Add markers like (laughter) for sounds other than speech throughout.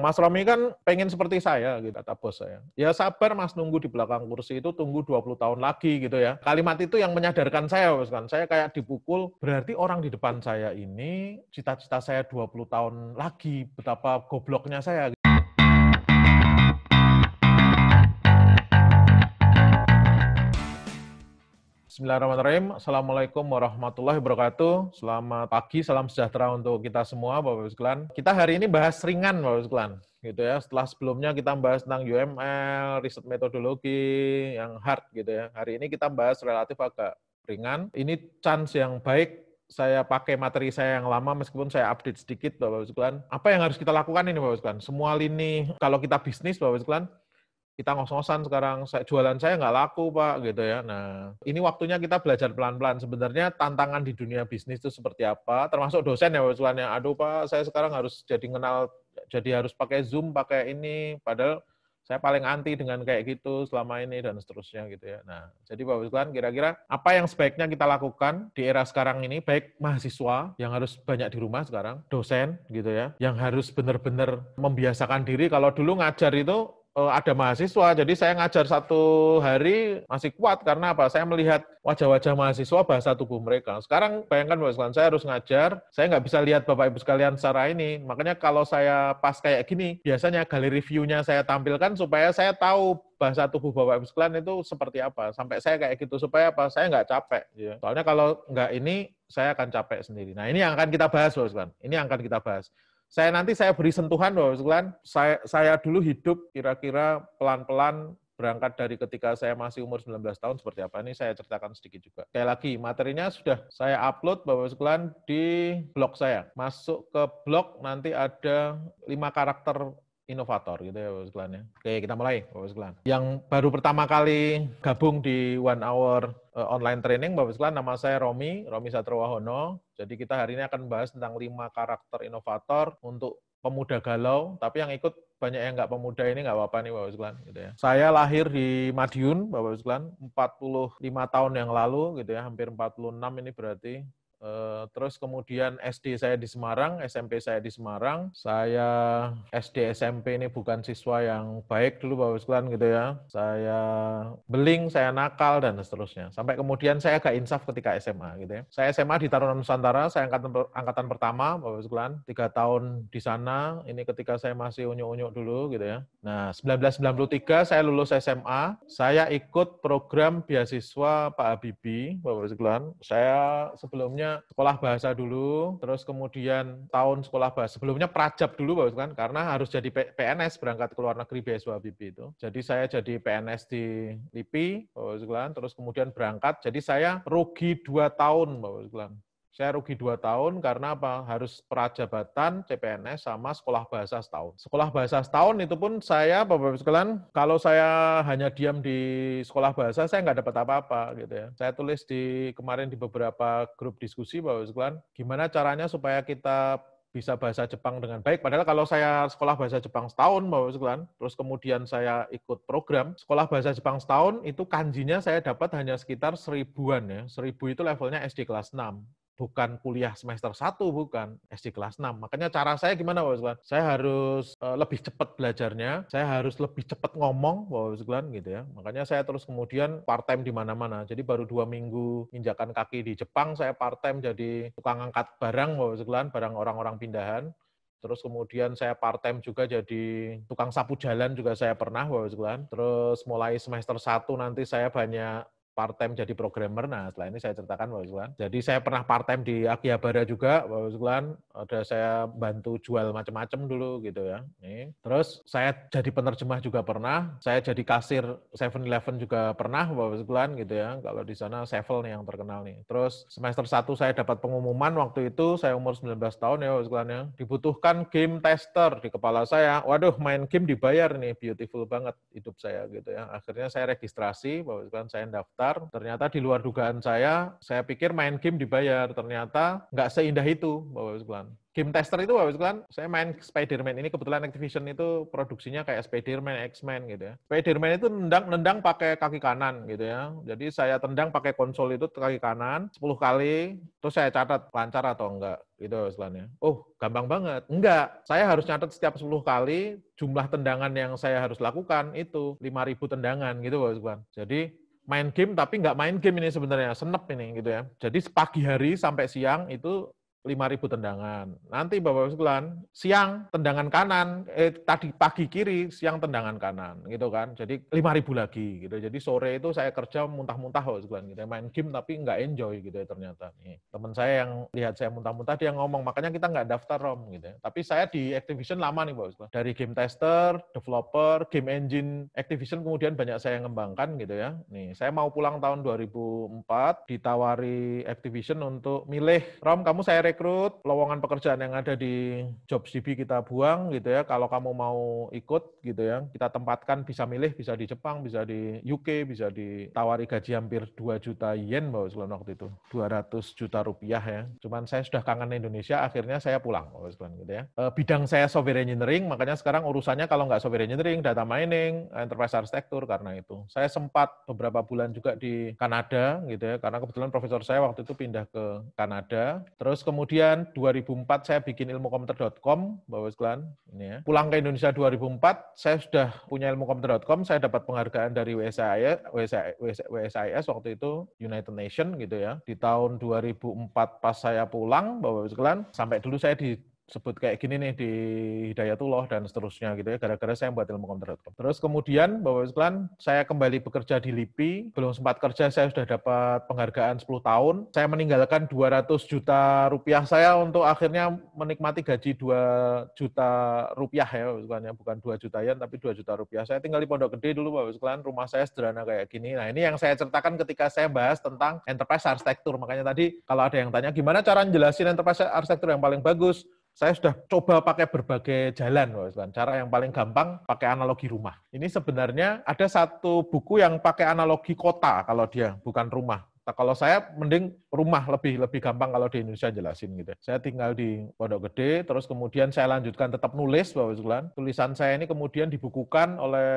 Mas Romi kan pengen seperti saya gitu kata bos saya. Ya sabar Mas nunggu di belakang kursi itu tunggu 20 tahun lagi gitu ya. Kalimat itu yang menyadarkan saya bos kan. Saya kayak dipukul berarti orang di depan saya ini cita-cita saya 20 tahun lagi betapa gobloknya saya Gitu. Bismillahirrahmanirrahim. Assalamualaikum warahmatullahi wabarakatuh. Selamat pagi, salam sejahtera untuk kita semua, Bapak-Ibu sekalian. Kita hari ini bahas ringan, Bapak-Ibu sekalian. Gitu ya. Setelah sebelumnya kita bahas tentang UML, riset metodologi, yang hard gitu ya. Hari ini kita bahas relatif agak ringan. Ini chance yang baik saya pakai materi saya yang lama meskipun saya update sedikit Bapak-Ibu sekalian. Apa yang harus kita lakukan ini Bapak-Ibu sekalian? Semua lini kalau kita bisnis Bapak-Ibu sekalian, kita ngos-ngosan sekarang jualan saya nggak laku pak gitu ya nah ini waktunya kita belajar pelan-pelan sebenarnya tantangan di dunia bisnis itu seperti apa termasuk dosen ya yang aduh pak saya sekarang harus jadi kenal jadi harus pakai zoom pakai ini padahal saya paling anti dengan kayak gitu selama ini dan seterusnya gitu ya. Nah, jadi pak Sekalian kira-kira apa yang sebaiknya kita lakukan di era sekarang ini baik mahasiswa yang harus banyak di rumah sekarang, dosen gitu ya, yang harus benar-benar membiasakan diri kalau dulu ngajar itu Eh, ada mahasiswa, jadi saya ngajar satu hari masih kuat karena apa? Saya melihat wajah-wajah mahasiswa bahasa tubuh mereka. Sekarang bayangkan Bapak sekalian, saya harus ngajar, saya nggak bisa lihat Bapak Ibu sekalian secara ini. Makanya kalau saya pas kayak gini, biasanya galeri view-nya saya tampilkan supaya saya tahu bahasa tubuh Bapak Ibu sekalian itu seperti apa. Sampai saya kayak gitu supaya apa? Saya nggak capek. Ya. Soalnya kalau nggak ini, saya akan capek sendiri. Nah ini yang akan kita bahas, Bapak sekalian. Ini yang akan kita bahas saya nanti saya beri sentuhan loh, sekalian. Saya, saya dulu hidup kira-kira pelan-pelan berangkat dari ketika saya masih umur 19 tahun seperti apa ini saya ceritakan sedikit juga. Kayak lagi materinya sudah saya upload Bapak ibu sekalian di blog saya. Masuk ke blog nanti ada lima karakter inovator gitu ya Bapak sekalian. Ya. Oke, kita mulai Bapak sekalian. Yang baru pertama kali gabung di One Hour eh, online training Bapak sekalian, nama saya Romi, Romi Satrawahono. Jadi kita hari ini akan bahas tentang lima karakter inovator untuk pemuda galau, tapi yang ikut banyak yang nggak pemuda ini nggak apa-apa nih Bapak sekalian gitu ya. Saya lahir di Madiun Bapak sekalian 45 tahun yang lalu gitu ya, hampir 46 ini berarti Eh, terus kemudian SD saya di Semarang, SMP saya di Semarang. Saya SD SMP ini bukan siswa yang baik dulu Bapak sekalian gitu ya. Saya beling, saya nakal dan seterusnya. Sampai kemudian saya agak insaf ketika SMA gitu ya. Saya SMA di Taruna Nusantara, saya angkatan angkatan pertama Bapak sekalian, tiga tahun di sana. Ini ketika saya masih unyuk-unyuk dulu gitu ya. Nah, 1993 saya lulus SMA, saya ikut program beasiswa Pak Habibie Bapak sekalian. Saya sebelumnya sekolah bahasa dulu, terus kemudian tahun sekolah bahasa sebelumnya prajab dulu kan karena harus jadi PNS berangkat ke luar negeri beasiswa bibi itu. Jadi saya jadi PNS di LIPI, Bapak Sekalian, terus kemudian berangkat. Jadi saya rugi dua tahun, Bapak Sekalian. Saya rugi dua tahun karena apa? Harus prajabatan CPNS sama sekolah bahasa setahun. Sekolah bahasa setahun itu pun saya, Bapak-Bapak sekalian, kalau saya hanya diam di sekolah bahasa, saya nggak dapat apa-apa gitu ya. Saya tulis di kemarin di beberapa grup diskusi, Bapak-Bapak sekalian, gimana caranya supaya kita bisa bahasa Jepang dengan baik. Padahal kalau saya sekolah bahasa Jepang setahun, Bapak sekalian, terus kemudian saya ikut program sekolah bahasa Jepang setahun, itu kanjinya saya dapat hanya sekitar seribuan ya. Seribu itu levelnya SD kelas 6 bukan kuliah semester 1, bukan SD kelas 6. Makanya cara saya gimana Bapak Sekalian? Saya harus uh, lebih cepat belajarnya, saya harus lebih cepat ngomong Bapak Sekalian gitu ya. Makanya saya terus kemudian part-time di mana-mana. Jadi baru dua minggu injakan kaki di Jepang, saya part-time jadi tukang angkat barang Bapak Sekalian, barang orang-orang pindahan. Terus kemudian saya part-time juga jadi tukang sapu jalan juga saya pernah, Bapak sekalian. Terus mulai semester 1 nanti saya banyak part time jadi programmer. Nah, setelah ini saya ceritakan bapak sekalian. Jadi saya pernah part time di Akihabara juga bapak sekalian. Ada saya bantu jual macam-macam dulu gitu ya. Nih. Terus saya jadi penerjemah juga pernah. Saya jadi kasir 7-Eleven juga pernah bapak sekalian, gitu ya. Kalau di sana Sevel nih yang terkenal nih. Terus semester 1 saya dapat pengumuman waktu itu saya umur 19 tahun ya bapak sekalian ya. Dibutuhkan game tester di kepala saya. Waduh, main game dibayar nih. Beautiful banget hidup saya gitu ya. Akhirnya saya registrasi bapak sekalian, saya daftar daftar, ternyata di luar dugaan saya, saya pikir main game dibayar, ternyata nggak seindah itu, Bapak Sekalian. Game tester itu Bapak Sekalian, saya main Spider-Man ini kebetulan Activision itu produksinya kayak Spider-Man, X-Men gitu ya. Spider-Man itu nendang nendang pakai kaki kanan gitu ya. Jadi saya tendang pakai konsol itu kaki kanan 10 kali, terus saya catat lancar atau enggak gitu istilahnya. Oh, gampang banget. Enggak, saya harus nyatet setiap 10 kali jumlah tendangan yang saya harus lakukan itu 5000 tendangan gitu Bapak Sekalian. Jadi main game tapi nggak main game ini sebenarnya senep ini gitu ya. Jadi pagi hari sampai siang itu lima ribu tendangan. Nanti Bapak ibu sekalian, siang tendangan kanan, eh, tadi pagi kiri, siang tendangan kanan, gitu kan. Jadi lima ribu lagi, gitu. Jadi sore itu saya kerja muntah-muntah Bapak sekalian, gitu. Main game tapi nggak enjoy, gitu ya ternyata. Nih, teman saya yang lihat saya muntah-muntah, dia ngomong, makanya kita nggak daftar ROM, gitu ya. Tapi saya di Activision lama nih Bapak sekalian. Dari game tester, developer, game engine, Activision kemudian banyak saya ngembangkan, gitu ya. Nih, saya mau pulang tahun 2004, ditawari Activision untuk milih ROM, kamu saya rekrut, lowongan pekerjaan yang ada di cv kita buang gitu ya. Kalau kamu mau ikut gitu ya, kita tempatkan bisa milih bisa di Jepang, bisa di UK, bisa ditawari gaji hampir 2 juta yen bahwa Usulan waktu itu. 200 juta rupiah ya. Cuman saya sudah kangen Indonesia, akhirnya saya pulang Mbak gitu ya. Eh, bidang saya software engineering, makanya sekarang urusannya kalau nggak software engineering, data mining, enterprise architecture karena itu. Saya sempat beberapa bulan juga di Kanada gitu ya, karena kebetulan profesor saya waktu itu pindah ke Kanada. Terus kemudian Kemudian 2004 saya bikin ilmukomputer.com, Bapak sekalian. Ini ya. Pulang ke Indonesia 2004, saya sudah punya ilmukomputer.com, saya dapat penghargaan dari WSIS, WSIS, WSIS waktu itu United Nation gitu ya. Di tahun 2004 pas saya pulang, Bapak sekalian, sampai dulu saya di sebut kayak gini nih di Hidayatullah dan seterusnya gitu ya gara-gara saya membuat ilmu komputer Terus kemudian Bapak sekalian saya kembali bekerja di LIPI, belum sempat kerja saya sudah dapat penghargaan 10 tahun. Saya meninggalkan 200 juta rupiah saya untuk akhirnya menikmati gaji 2 juta rupiah ya, ya. bukan bukan 2 juta yen tapi 2 juta rupiah. Saya tinggal di Pondok Gede dulu Bapak sekalian, rumah saya sederhana kayak gini. Nah, ini yang saya ceritakan ketika saya bahas tentang enterprise arsitektur. Makanya tadi kalau ada yang tanya gimana cara jelasin enterprise arsitektur yang paling bagus, saya sudah coba pakai berbagai jalan, Pak Cara yang paling gampang pakai analogi rumah. Ini sebenarnya ada satu buku yang pakai analogi kota kalau dia, bukan rumah. Nah, kalau saya mending rumah lebih lebih gampang kalau di Indonesia jelasin gitu. Saya tinggal di Pondok Gede, terus kemudian saya lanjutkan tetap nulis Bapak Tulisan saya ini kemudian dibukukan oleh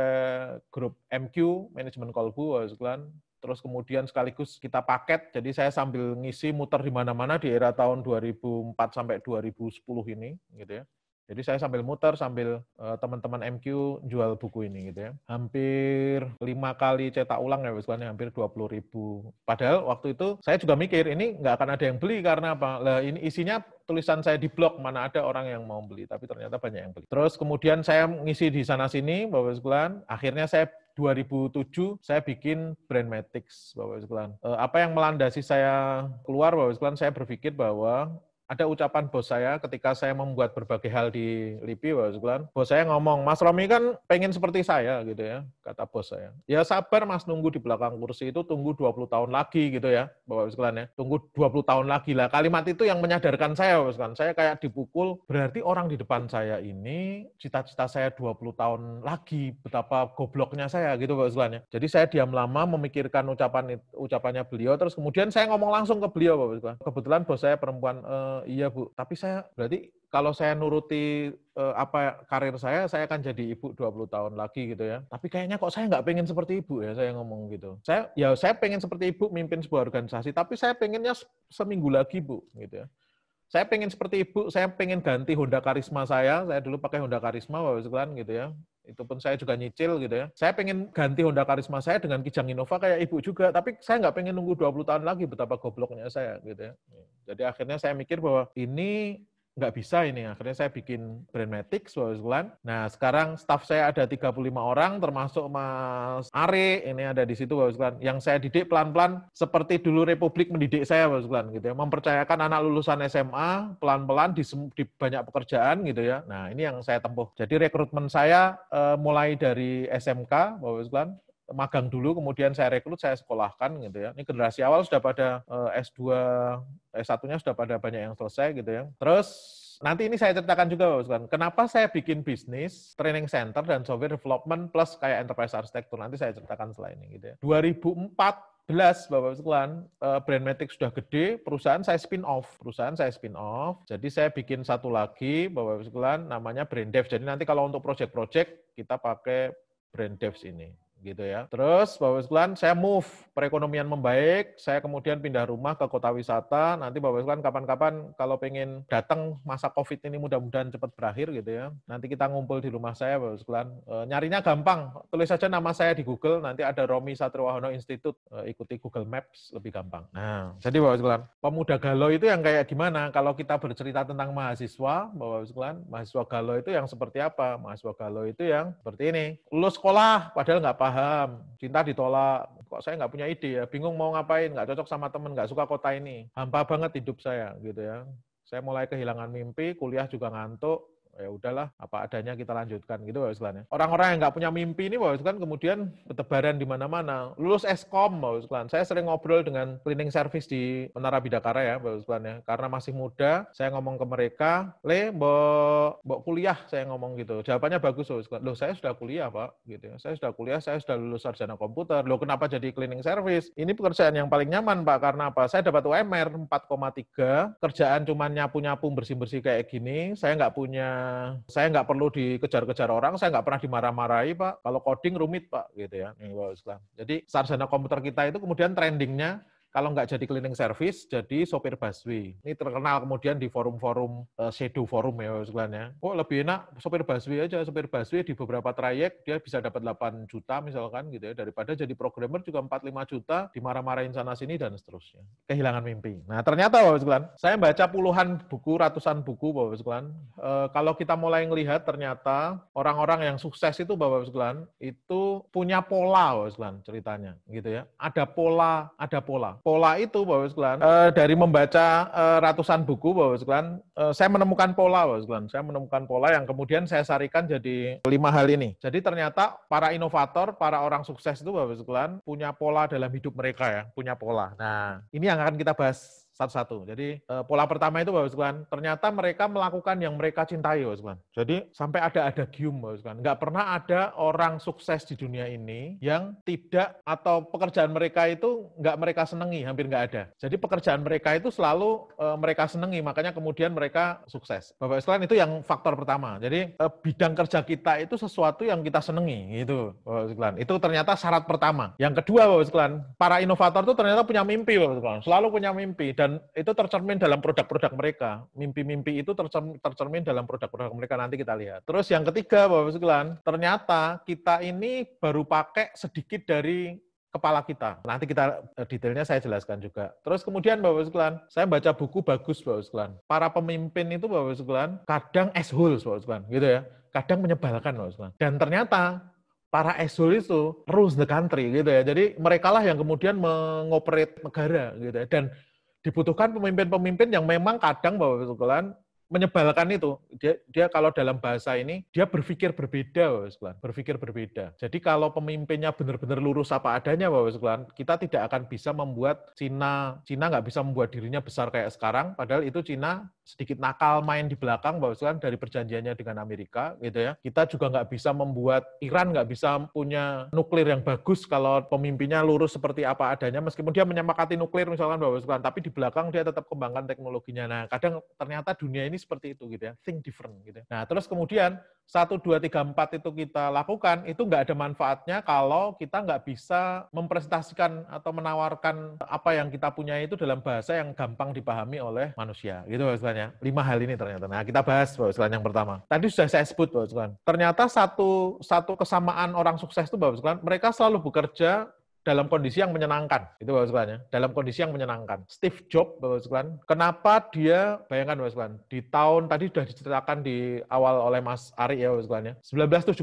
grup MQ, Management Kolbu Bapak terus kemudian sekaligus kita paket. Jadi saya sambil ngisi muter di mana-mana di era tahun 2004 sampai 2010 ini gitu ya. Jadi saya sambil muter sambil eh, teman-teman MQ jual buku ini gitu ya. Hampir lima kali cetak ulang ya misalnya hampir 20 ribu. Padahal waktu itu saya juga mikir ini nggak akan ada yang beli karena apa? Lah ini isinya tulisan saya di blog mana ada orang yang mau beli tapi ternyata banyak yang beli. Terus kemudian saya ngisi di sana sini Bapak Sekulan, akhirnya saya 2007 saya bikin brand Matrix, Bapak Ibu sekalian. Eh, apa yang melandasi saya keluar Bapak Ibu sekalian, saya berpikir bahwa ada ucapan bos saya ketika saya membuat berbagai hal di LIPI, Pak Suglan. Bos saya ngomong, Mas Romi kan pengen seperti saya, gitu ya, kata bos saya. Ya sabar Mas, nunggu di belakang kursi itu, tunggu 20 tahun lagi, gitu ya, Bapak Suglan ya. Tunggu 20 tahun lagi lah. Kalimat itu yang menyadarkan saya, bos Suglan. Saya kayak dipukul, berarti orang di depan saya ini, cita-cita saya 20 tahun lagi, betapa gobloknya saya, gitu Bapak Suglan ya. Jadi saya diam lama memikirkan ucapan ucapannya beliau, terus kemudian saya ngomong langsung ke beliau, Bapak Suglan. Kebetulan bos saya perempuan, eh, uh, iya Bu, tapi saya berarti kalau saya nuruti uh, apa karir saya, saya akan jadi ibu 20 tahun lagi gitu ya. Tapi kayaknya kok saya nggak pengen seperti ibu ya, saya ngomong gitu. Saya ya saya pengen seperti ibu mimpin sebuah organisasi, tapi saya pengennya seminggu lagi Bu gitu ya. Saya pengen seperti ibu, saya pengen ganti Honda Karisma saya. Saya dulu pakai Honda Karisma Bapak sekalian gitu ya itu pun saya juga nyicil gitu ya. Saya pengen ganti Honda Karisma saya dengan Kijang Innova kayak ibu juga, tapi saya nggak pengen nunggu 20 tahun lagi betapa gobloknya saya gitu ya. Jadi akhirnya saya mikir bahwa ini nggak bisa ini. Akhirnya saya bikin Brandmatic Selatan. Nah, sekarang staff saya ada 35 orang, termasuk Mas Are, ini ada di situ Sulawesi Selatan. Yang saya didik pelan-pelan seperti dulu Republik mendidik saya Sulawesi Selatan gitu ya. Mempercayakan anak lulusan SMA pelan-pelan di, di banyak pekerjaan gitu ya. Nah, ini yang saya tempuh. Jadi rekrutmen saya eh, mulai dari SMK Sulawesi Selatan magang dulu, kemudian saya rekrut, saya sekolahkan gitu ya. Ini generasi awal sudah pada S2, eh, S1-nya eh, sudah pada banyak yang selesai gitu ya. Terus nanti ini saya ceritakan juga Pak Sekalian, kenapa saya bikin bisnis training center dan software development plus kayak enterprise architecture. Nanti saya ceritakan selain ini gitu ya. 2004 belas, Bapak sekalian eh, Brandmatic sudah gede, perusahaan saya spin off, perusahaan saya spin off. Jadi saya bikin satu lagi Bapak sekalian namanya Brand Dev. Jadi nanti kalau untuk project-project kita pakai Brand Devs ini gitu ya. Terus Bapak sekalian saya move perekonomian membaik, saya kemudian pindah rumah ke kota wisata. Nanti Bapak sekalian kapan-kapan kalau pengen datang masa Covid ini mudah-mudahan cepat berakhir gitu ya. Nanti kita ngumpul di rumah saya Bapak sekalian. E, eh, nyarinya gampang, tulis saja nama saya di Google, nanti ada Romi Satriwahono Institute, e, ikuti Google Maps lebih gampang. Nah, jadi Bapak sekalian, pemuda galau itu yang kayak gimana? Kalau kita bercerita tentang mahasiswa, Bapak sekalian, mahasiswa galau itu yang seperti apa? Mahasiswa galau itu yang seperti ini. Lulus sekolah padahal nggak paham paham, cinta ditolak, kok saya nggak punya ide ya, bingung mau ngapain, nggak cocok sama temen, nggak suka kota ini, hampa banget hidup saya gitu ya. Saya mulai kehilangan mimpi, kuliah juga ngantuk, ya udahlah apa adanya kita lanjutkan gitu Pak ya. Orang-orang yang nggak punya mimpi ini Pak Wislan kemudian bertebaran di mana-mana. Lulus Eskom Pak Saya sering ngobrol dengan cleaning service di Menara Bidakara ya Pak ya. Karena masih muda, saya ngomong ke mereka, "Le, mbok mbok kuliah," saya ngomong gitu. Jawabannya bagus Pak Wislan. "Loh, saya sudah kuliah, Pak." gitu ya. Saya sudah kuliah, saya sudah lulus sarjana komputer. Loh, kenapa jadi cleaning service? Ini pekerjaan yang paling nyaman, Pak. Karena apa? Saya dapat UMR 4,3, kerjaan cuman nyapu-nyapu bersih-bersih kayak gini. Saya nggak punya saya nggak perlu dikejar-kejar orang, saya nggak pernah dimarah-marahi, Pak. Kalau coding rumit, Pak, gitu ya. Jadi sarjana komputer kita itu kemudian trendingnya kalau nggak jadi cleaning service, jadi sopir busway. Ini terkenal kemudian di forum-forum uh, shadow forum ya sebenarnya. Oh lebih enak sopir busway aja, sopir busway di beberapa trayek dia bisa dapat 8 juta misalkan gitu ya, daripada jadi programmer juga 4-5 juta dimarah-marahin sana-sini dan seterusnya. Kehilangan mimpi. Nah ternyata Bapak sekalian, saya baca puluhan buku, ratusan buku Bapak sekalian. uh, kalau kita mulai melihat ternyata orang-orang yang sukses itu Bapak sekalian, itu punya pola Bapak sekalian ceritanya gitu ya. Ada pola, ada pola pola itu Bapak sekalian. Uh, eh, dari membaca uh, ratusan buku Bapak sekalian, uh, eh, saya menemukan pola Bapak sekalian. Saya menemukan pola yang kemudian saya sarikan jadi lima hal ini. Jadi ternyata para inovator, para orang sukses itu Bapak sekalian punya pola dalam hidup mereka ya, punya pola. Nah, ini yang akan kita bahas satu-satu. Jadi eh, pola pertama itu Bapak Tuhan, ternyata mereka melakukan yang mereka cintai Bapak Jadi sampai ada ada gium Bapak Tuhan. Enggak pernah ada orang sukses di dunia ini yang tidak atau pekerjaan mereka itu enggak mereka senangi, hampir enggak ada. Jadi pekerjaan mereka itu selalu e, mereka senangi, makanya kemudian mereka sukses. Bapak sekalian itu yang faktor pertama. Jadi e, bidang kerja kita itu sesuatu yang kita senangi gitu Bapak sekalian. Itu ternyata syarat pertama. Yang kedua Bapak sekalian, para inovator itu ternyata punya mimpi Bapak sekalian, selalu punya mimpi dan dan itu tercermin dalam produk-produk mereka. Mimpi-mimpi itu tercermin dalam produk-produk mereka nanti kita lihat. Terus yang ketiga Bapak sekalian, ternyata kita ini baru pakai sedikit dari kepala kita. Nanti kita eh, detailnya saya jelaskan juga. Terus kemudian Bapak sekalian, saya baca buku bagus Bapak sekalian. Para pemimpin itu Bapak sekalian kadang asshole Bapak sekalian, gitu ya. Kadang menyebalkan Bapak sekalian. Dan ternyata para exul itu rules the country gitu ya. Jadi merekalah yang kemudian mengoperate negara gitu ya. Dan dibutuhkan pemimpin-pemimpin yang memang kadang Bapak Tukulan menyebalkan itu dia dia kalau dalam bahasa ini dia berpikir berbeda Bapak sekalian berpikir berbeda jadi kalau pemimpinnya benar-benar lurus apa adanya Bapak sekalian kita tidak akan bisa membuat Cina Cina nggak bisa membuat dirinya besar kayak sekarang padahal itu Cina sedikit nakal main di belakang Bapak sekalian dari perjanjiannya dengan Amerika gitu ya kita juga nggak bisa membuat Iran nggak bisa punya nuklir yang bagus kalau pemimpinnya lurus seperti apa adanya meskipun dia menyemakati nuklir misalkan Bapak sekalian tapi di belakang dia tetap kembangkan teknologinya nah kadang ternyata dunia ini ini seperti itu gitu ya, think different gitu. Ya. Nah, terus kemudian satu, dua, tiga, empat itu kita lakukan, itu nggak ada manfaatnya kalau kita nggak bisa mempresentasikan atau menawarkan apa yang kita punya itu dalam bahasa yang gampang dipahami oleh manusia. Gitu maksudnya. Lima hal ini ternyata. Nah, kita bahas maksudnya yang pertama. Tadi sudah saya sebut maksudnya. Ternyata satu satu kesamaan orang sukses itu maksudnya mereka selalu bekerja dalam kondisi yang menyenangkan. Itu Bapak sekalian ya. Dalam kondisi yang menyenangkan. Steve Jobs Bapak sekalian, kenapa dia bayangkan Bapak sekalian, di tahun tadi sudah diceritakan di awal oleh Mas Ari ya Bapak sekalian ya.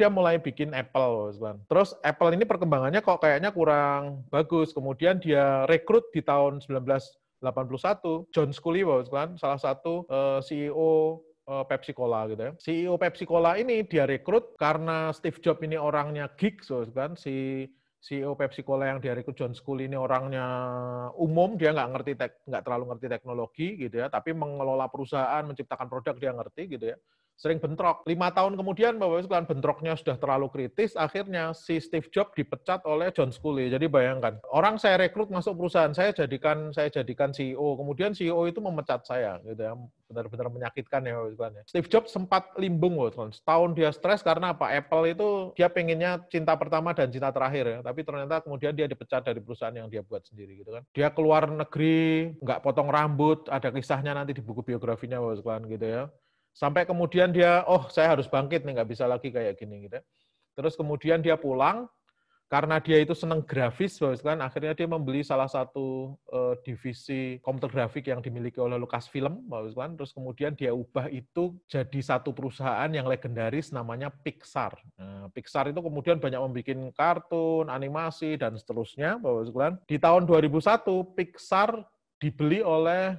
1976 dia mulai bikin Apple Bapak sekalian. Terus Apple ini perkembangannya kok kayaknya kurang bagus. Kemudian dia rekrut di tahun 1981 John Sculley Bapak sekalian, salah satu uh, eh, CEO eh, Pepsi Cola gitu ya. CEO Pepsi Cola ini dia rekrut karena Steve Jobs ini orangnya geek, so, kan si CEO Pepsi Cola yang di direkrut John School ini orangnya umum, dia nggak ngerti tek, nggak terlalu ngerti teknologi gitu ya, tapi mengelola perusahaan, menciptakan produk dia ngerti gitu ya sering bentrok. Lima tahun kemudian Bapak Ibu sekalian bentroknya sudah terlalu kritis, akhirnya si Steve Jobs dipecat oleh John Sculley. Jadi bayangkan, orang saya rekrut masuk perusahaan saya jadikan saya jadikan CEO, kemudian CEO itu memecat saya gitu ya benar-benar menyakitkan ya Bapak sekalian. Ya. Steve Jobs sempat limbung loh, setahun dia stres karena apa? Apple itu dia pengennya cinta pertama dan cinta terakhir ya, tapi ternyata kemudian dia dipecat dari perusahaan yang dia buat sendiri gitu kan. Dia keluar negeri, nggak potong rambut, ada kisahnya nanti di buku biografinya Bapak sekalian gitu ya. Sampai kemudian dia, oh saya harus bangkit nih, nggak bisa lagi kayak gini. Gitu. Ya. Terus kemudian dia pulang, karena dia itu senang grafis, kan akhirnya dia membeli salah satu uh, divisi komputer grafik yang dimiliki oleh Lucasfilm, kan terus kemudian dia ubah itu jadi satu perusahaan yang legendaris namanya Pixar. Nah, Pixar itu kemudian banyak membuat kartun, animasi dan seterusnya, kan. Di tahun 2001 Pixar dibeli oleh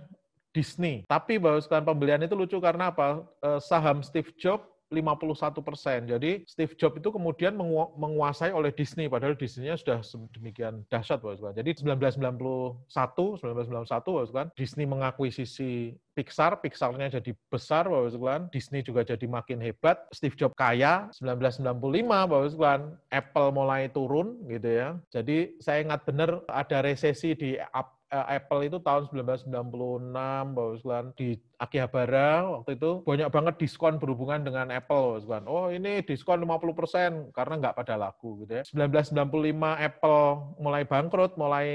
Disney. Tapi bahwa sekalian pembelian itu lucu karena apa? Eh, saham Steve Jobs 51 persen. Jadi Steve Jobs itu kemudian menguasai oleh Disney, padahal Disney-nya sudah demikian dahsyat, Jadi 1991, 1991, bahwa Usman, Disney mengakuisisi Pixar, Pixar-nya jadi besar, Bahwa Sekalian. Disney juga jadi makin hebat. Steve Jobs kaya, 1995, bahwa Sekalian. Apple mulai turun, gitu ya. Jadi saya ingat benar ada resesi di Apple. Eh, Apple itu tahun 1996 Pak Uslan di Akihabara waktu itu banyak banget diskon berhubungan dengan Apple Bapak Oh ini diskon 50% karena nggak pada laku gitu ya. 1995 Apple mulai bangkrut, mulai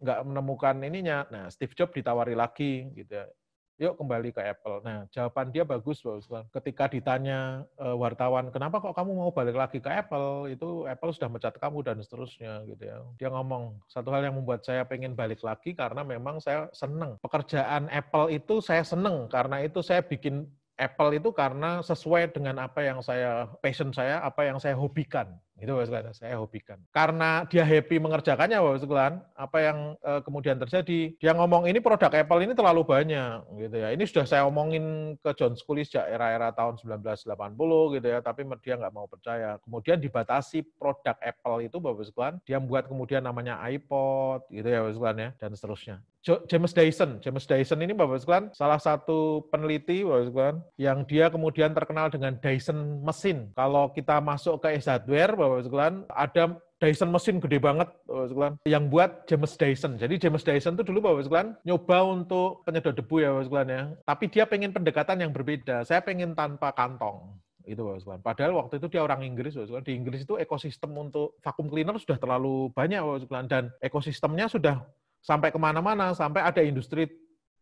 nggak menemukan ininya. Nah Steve Jobs ditawari lagi gitu ya yuk kembali ke Apple. Nah, jawaban dia bagus, Pak Usman. Ketika ditanya uh, wartawan, kenapa kok kamu mau balik lagi ke Apple? Itu Apple sudah mencat kamu dan seterusnya gitu ya. Dia ngomong, satu hal yang membuat saya pengen balik lagi karena memang saya seneng. Pekerjaan Apple itu saya seneng, karena itu saya bikin Apple itu karena sesuai dengan apa yang saya passion saya, apa yang saya hobikan. Itu Bapak sekalian, saya hobikan. Karena dia happy mengerjakannya Bapak sekalian, apa yang e, kemudian terjadi, dia ngomong ini produk Apple ini terlalu banyak gitu ya. Ini sudah saya omongin ke John Scully sejak era-era tahun 1980 gitu ya, tapi dia nggak mau percaya. Kemudian dibatasi produk Apple itu Bapak sekalian, dia membuat kemudian namanya iPod gitu ya Bapak sekalian ya, dan seterusnya. James Dyson. James Dyson ini Bapak sekalian salah satu peneliti Bapak sekalian yang dia kemudian terkenal dengan Dyson mesin. Kalau kita masuk ke S hardware Bapak sekalian, ada Dyson mesin gede banget Bapak sekalian yang buat James Dyson. Jadi James Dyson itu dulu Bapak sekalian nyoba untuk penyedot debu ya Bapak sekalian ya. Tapi dia pengen pendekatan yang berbeda. Saya pengen tanpa kantong itu Bapak sekalian. Padahal waktu itu dia orang Inggris Bapak sekalian. Di Inggris itu ekosistem untuk vakum cleaner sudah terlalu banyak Bapak sekalian dan ekosistemnya sudah sampai kemana-mana, sampai ada industri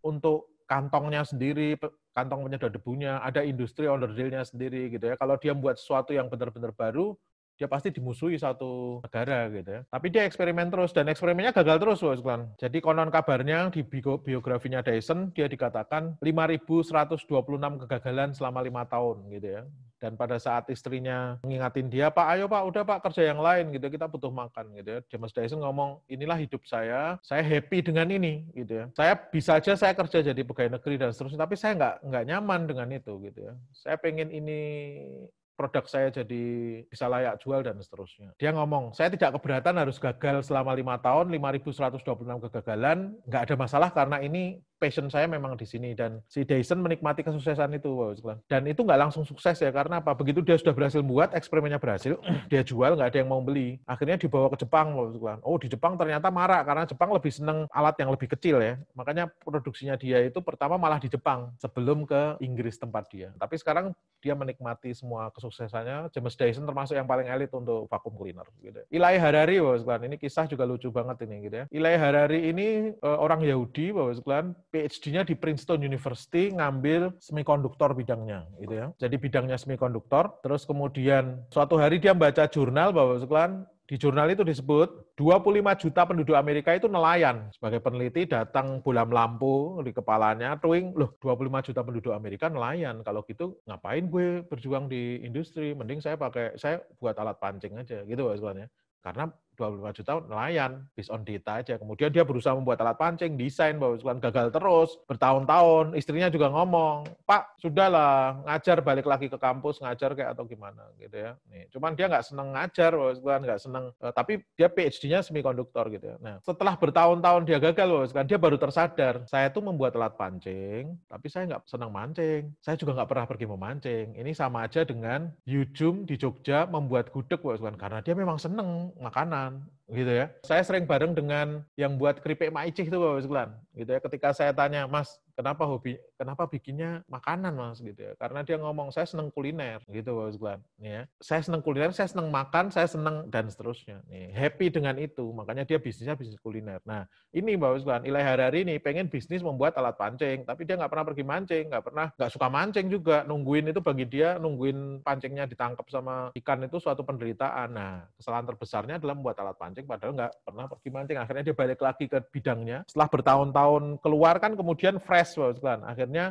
untuk kantongnya sendiri, kantong penyedot debunya, ada industri owner deal sendiri gitu ya. Kalau dia membuat sesuatu yang benar-benar baru, dia pasti dimusuhi satu negara gitu ya. Tapi dia eksperimen terus dan eksperimennya gagal terus Bos Klan. Jadi konon kabarnya di biografinya Dyson dia dikatakan 5126 kegagalan selama lima tahun gitu ya. Dan pada saat istrinya mengingatin dia, Pak, ayo Pak, udah Pak kerja yang lain gitu, ya, kita butuh makan gitu ya. James Dyson ngomong, inilah hidup saya, saya happy dengan ini gitu ya. Saya bisa aja saya kerja jadi pegawai negeri dan seterusnya, tapi saya nggak nggak nyaman dengan itu gitu ya. Saya pengen ini produk saya jadi bisa layak jual dan seterusnya. Dia ngomong, saya tidak keberatan harus gagal selama lima tahun, 5.126 kegagalan, nggak ada masalah karena ini passion saya memang di sini dan si Dyson menikmati kesuksesan itu dan itu nggak langsung sukses ya karena apa begitu dia sudah berhasil buat eksperimennya berhasil (clears throat) dia jual nggak ada yang mau beli akhirnya dibawa ke Jepang wow, oh di Jepang ternyata marah karena Jepang lebih seneng alat yang lebih kecil ya makanya produksinya dia itu pertama malah di Jepang sebelum ke Inggris tempat dia tapi sekarang dia menikmati semua kesuksesannya. James Dyson termasuk yang paling elit untuk vacuum cleaner. Gitu. Ilai Harari, Bapak ini kisah juga lucu banget ini. Gitu ya. Ilai Harari ini eh, orang Yahudi, bahwa PhD-nya di Princeton University ngambil semikonduktor bidangnya gitu ya. Jadi bidangnya semikonduktor, terus kemudian suatu hari dia membaca jurnal Bapak sekalian di jurnal itu disebut 25 juta penduduk Amerika itu nelayan. Sebagai peneliti datang bulan lampu di kepalanya, twing, loh 25 juta penduduk Amerika nelayan. Kalau gitu ngapain gue berjuang di industri? Mending saya pakai, saya buat alat pancing aja gitu Pak ya. Karena 25 juta nelayan based on data aja. Kemudian dia berusaha membuat alat pancing, desain bahwa gagal terus bertahun-tahun. Istrinya juga ngomong, "Pak, sudahlah, ngajar balik lagi ke kampus, ngajar kayak atau gimana gitu ya." Nih, cuman dia nggak seneng ngajar, bahwa nggak seneng, eh, tapi dia PhD-nya semikonduktor gitu ya. Nah, setelah bertahun-tahun dia gagal, bahwa dia baru tersadar, saya tuh membuat alat pancing, tapi saya nggak seneng mancing. Saya juga nggak pernah pergi memancing. Ini sama aja dengan Yujum di Jogja membuat gudeg, bahwa karena dia memang seneng makanan um, gitu ya. Saya sering bareng dengan yang buat keripik maicih itu Bapak sekalian, gitu ya. Ketika saya tanya, "Mas, kenapa hobi kenapa bikinnya makanan, Mas?" gitu ya. Karena dia ngomong, "Saya seneng kuliner." gitu Bapak sekalian, ya. Saya seneng kuliner, saya seneng makan, saya seneng dan seterusnya. Nih, happy dengan itu, makanya dia bisnisnya bisnis kuliner. Nah, ini Bapak sekalian, Ilai Harari ini pengen bisnis membuat alat pancing, tapi dia nggak pernah pergi mancing, nggak pernah nggak suka mancing juga, nungguin itu bagi dia nungguin pancingnya ditangkap sama ikan itu suatu penderitaan. Nah, kesalahan terbesarnya adalah membuat alat pancing mancing padahal nggak pernah pergi mancing. Akhirnya dia balik lagi ke bidangnya. Setelah bertahun-tahun keluar kan kemudian fresh Bapak sekalian. Akhirnya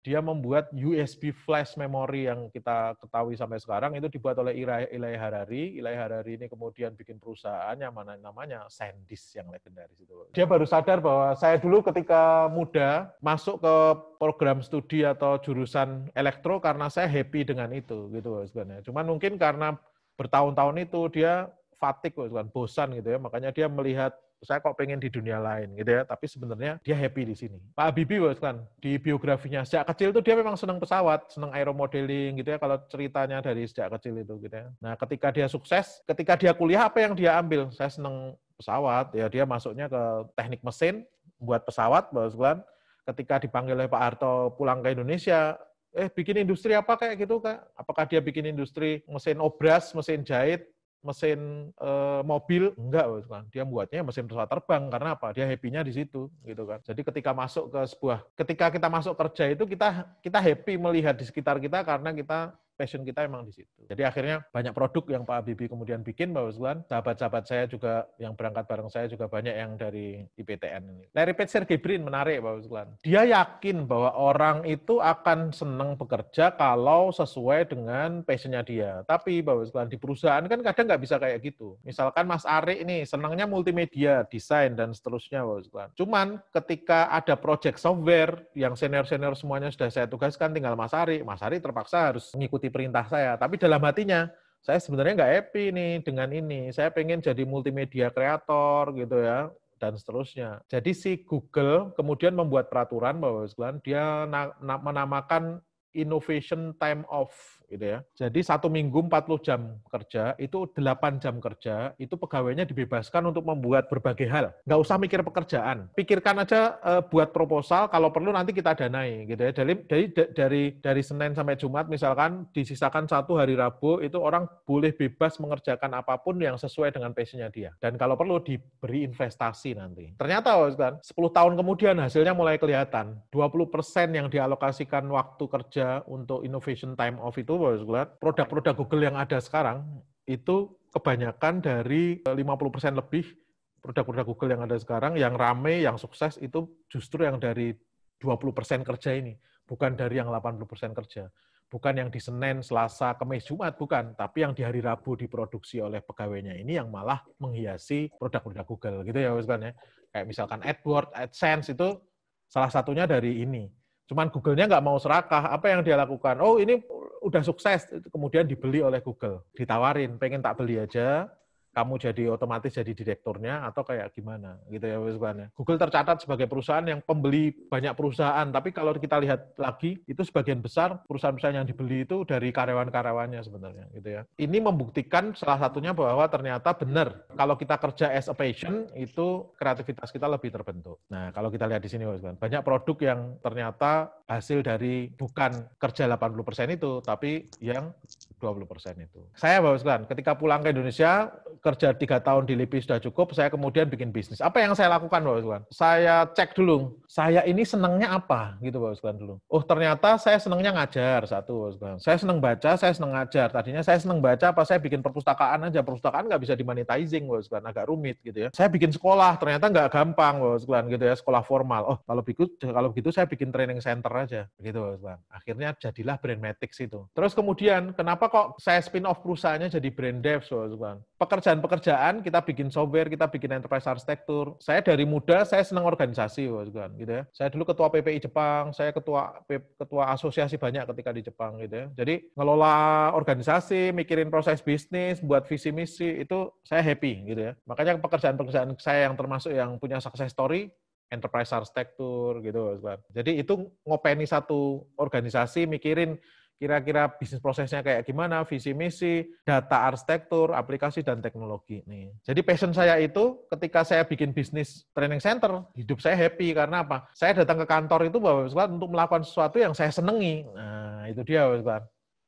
dia membuat USB flash memory yang kita ketahui sampai sekarang itu dibuat oleh Ilai Harari. Ilai Harari ini kemudian bikin perusahaannya mana namanya Sandis yang legendaris itu. Dia baru sadar bahwa saya dulu ketika muda masuk ke program studi atau jurusan elektro karena saya happy dengan itu gitu sebenarnya. Cuman mungkin karena bertahun-tahun itu dia fatik, kan, bosan gitu ya. Makanya dia melihat saya kok pengen di dunia lain gitu ya. Tapi sebenarnya dia happy di sini. Pak bos kan di biografinya sejak kecil itu dia memang senang pesawat, senang aeromodeling gitu ya. Kalau ceritanya dari sejak kecil itu gitu ya. Nah ketika dia sukses, ketika dia kuliah apa yang dia ambil? Saya senang pesawat ya dia masuknya ke teknik mesin buat pesawat bos kan. Ketika dipanggil oleh Pak Arto pulang ke Indonesia, eh bikin industri apa kayak gitu kak? Apakah dia bikin industri mesin obras, mesin jahit, mesin e, mobil enggak kan dia buatnya ya mesin pesawat terbang karena apa dia happy-nya di situ gitu kan jadi ketika masuk ke sebuah ketika kita masuk kerja itu kita kita happy melihat di sekitar kita karena kita passion kita emang di situ. Jadi akhirnya banyak produk yang Pak Habibie kemudian bikin, Pak Uslan. Sahabat-sahabat saya juga yang berangkat bareng saya juga banyak yang dari IPTN ini. Larry Page Sergey Brin menarik, Pak Uslan. Dia yakin bahwa orang itu akan senang bekerja kalau sesuai dengan passionnya dia. Tapi, Pak Uslan, di perusahaan kan kadang nggak bisa kayak gitu. Misalkan Mas Ari ini senangnya multimedia, desain, dan seterusnya, Pak Uslan. Cuman ketika ada project software yang senior-senior semuanya sudah saya tugaskan, tinggal Mas Ari. Mas Ari terpaksa harus mengikuti perintah saya. Tapi dalam hatinya, saya sebenarnya nggak happy nih dengan ini. Saya pengen jadi multimedia kreator gitu ya dan seterusnya. Jadi si Google kemudian membuat peraturan bahwa dia menamakan innovation time off gitu ya. Jadi satu minggu 40 jam kerja, itu 8 jam kerja, itu pegawainya dibebaskan untuk membuat berbagai hal. Nggak usah mikir pekerjaan. Pikirkan aja e, buat proposal, kalau perlu nanti kita danai gitu ya. Dari, dari, dari, dari Senin sampai Jumat misalkan disisakan satu hari Rabu, itu orang boleh bebas mengerjakan apapun yang sesuai dengan passionnya dia. Dan kalau perlu diberi investasi nanti. Ternyata kan 10 tahun kemudian hasilnya mulai kelihatan. 20% yang dialokasikan waktu kerja untuk innovation time off itu Google, produk-produk Google yang ada sekarang itu kebanyakan dari 50% eh, lebih produk-produk Google yang ada sekarang yang rame, yang sukses itu justru yang dari 20% kerja ini, bukan dari yang 80% kerja. Bukan yang di Senin, Selasa, Kamis, Jumat, bukan. Tapi yang di hari Rabu diproduksi oleh pegawainya ini yang malah menghiasi produk-produk Google. Gitu ya, Wisban ya. Kayak misalkan AdWords, AdSense itu salah satunya dari ini Cuman Google-nya nggak mau serakah. Apa yang dia lakukan? Oh, ini udah sukses, kemudian dibeli oleh Google. Ditawarin, pengen tak beli aja kamu jadi otomatis jadi direkturnya atau kayak gimana gitu ya sebenarnya. Google tercatat sebagai perusahaan yang pembeli banyak perusahaan, tapi kalau kita lihat lagi itu sebagian besar perusahaan-perusahaan yang dibeli itu dari karyawan-karyawannya sebenarnya gitu ya. Ini membuktikan salah satunya bahwa ternyata benar kalau kita kerja as a patient itu kreativitas kita lebih terbentuk. Nah, kalau kita lihat di sini banyak produk yang ternyata hasil dari bukan kerja 80% itu tapi yang 20% itu. Saya Bapak sekalian, ketika pulang ke Indonesia kerja tiga tahun di LIPI sudah cukup, saya kemudian bikin bisnis. Apa yang saya lakukan, Bapak Sekalian? Saya cek dulu, saya ini senangnya apa, gitu Bapak Sekalian dulu. Oh, ternyata saya senangnya ngajar, satu Bapak Sekalian. Saya senang baca, saya senang ngajar. Tadinya saya senang baca, apa saya bikin perpustakaan aja. Perpustakaan nggak bisa dimonetizing, Bapak Sekalian. Agak rumit, gitu ya. Saya bikin sekolah, ternyata nggak gampang, Bapak Sekalian, gitu ya. Sekolah formal. Oh, kalau begitu, kalau begitu saya bikin training center aja, gitu Bapak Sekalian. Akhirnya jadilah Brandmatics itu. Terus kemudian, kenapa kok saya spin-off perusahaannya jadi Brand Dev, Bapak Sekalian? Pekerja pekerjaan kita bikin software, kita bikin enterprise arsitektur. Saya dari muda saya senang organisasi, kan, gitu ya. Saya dulu ketua PPI Jepang, saya ketua ketua asosiasi banyak ketika di Jepang gitu ya. Jadi ngelola organisasi, mikirin proses bisnis, buat visi misi itu saya happy gitu ya. Makanya pekerjaan-pekerjaan saya yang termasuk yang punya success story enterprise arsitektur gitu. Jadi itu ngopeni satu organisasi mikirin kira-kira bisnis prosesnya kayak gimana, visi misi, data arsitektur, aplikasi dan teknologi nih. Jadi passion saya itu ketika saya bikin bisnis training center, hidup saya happy karena apa? Saya datang ke kantor itu Bapak bapak untuk melakukan sesuatu yang saya senangi Nah, itu dia Bapak bapak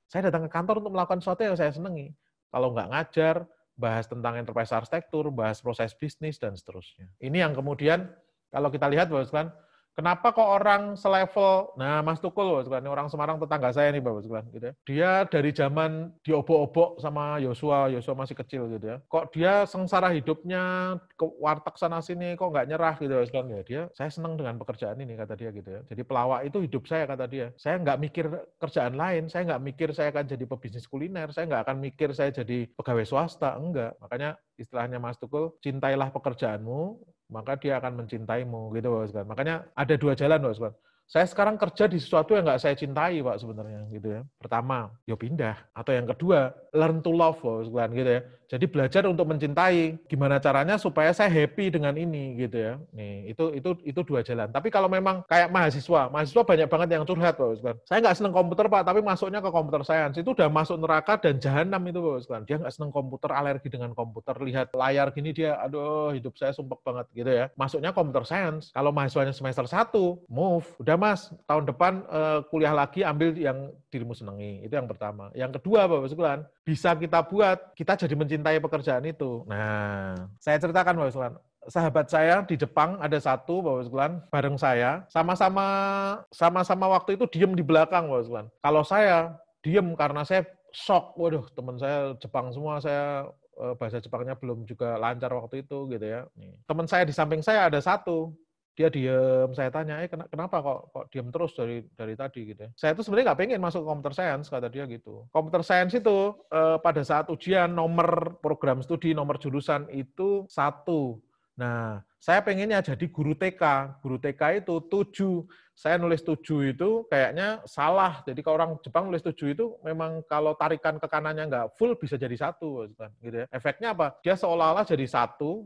Saya datang ke kantor untuk melakukan sesuatu yang saya senangi Kalau nggak ngajar, bahas tentang enterprise arsitektur, bahas proses bisnis dan seterusnya. Ini yang kemudian kalau kita lihat Bapak bapak Kenapa kok orang selevel? Nah, Mas Tukul, ini orang Semarang tetangga saya nih, Bapak Tukul, gitu ya. Dia dari zaman diobok-obok sama Yosua, Yosua masih kecil gitu ya. Kok dia sengsara hidupnya ke warteg sana sini, kok nggak nyerah gitu ya, ya. Dia, saya senang dengan pekerjaan ini kata dia gitu ya. Jadi pelawak itu hidup saya kata dia. Saya nggak mikir kerjaan lain, saya nggak mikir saya akan jadi pebisnis kuliner, saya nggak akan mikir saya jadi pegawai swasta, enggak. Makanya istilahnya Mas Tukul, cintailah pekerjaanmu, maka dia akan mencintaimu gitu Pak Usman. Makanya ada dua jalan Pak Usman. Saya sekarang kerja di sesuatu yang nggak saya cintai Pak sebenarnya gitu ya. Pertama, ya pindah. Atau yang kedua, learn to love Pak Usman gitu ya. Jadi belajar untuk mencintai gimana caranya supaya saya happy dengan ini gitu ya. Nih, itu itu itu dua jalan. Tapi kalau memang kayak mahasiswa, mahasiswa banyak banget yang curhat Pak Ustaz. Saya nggak seneng komputer Pak, tapi masuknya ke komputer science itu udah masuk neraka dan jahanam itu Pak Ustaz. Dia nggak seneng komputer, alergi dengan komputer. Lihat layar gini dia, aduh hidup saya sumpek banget gitu ya. Masuknya komputer science. Kalau mahasiswanya semester satu, move. Udah Mas, tahun depan uh, kuliah lagi ambil yang dirimu senangi. Itu yang pertama. Yang kedua Pak Ustaz, bisa kita buat kita jadi mencintai mencintai pekerjaan itu. Nah, saya ceritakan Bapak Sekalian, sahabat saya di Jepang ada satu Bapak sekalian bareng saya sama-sama sama-sama waktu itu diem di belakang Bapak sekalian. Kalau saya diem karena saya shock, waduh teman saya Jepang semua saya eh, bahasa Jepangnya belum juga lancar waktu itu gitu ya. Teman saya di samping saya ada satu dia diem saya tanya eh kenapa kok kok diem terus dari dari tadi gitu ya. saya tuh sebenarnya nggak pengen masuk komputer science kata dia gitu Komputer science itu eh, pada saat ujian nomor program studi nomor jurusan itu satu nah saya pengennya jadi guru TK guru TK itu tujuh saya nulis tujuh itu kayaknya salah jadi kalau orang Jepang nulis tujuh itu memang kalau tarikan ke kanannya nggak full bisa jadi satu gitu ya efeknya apa dia seolah-olah jadi satu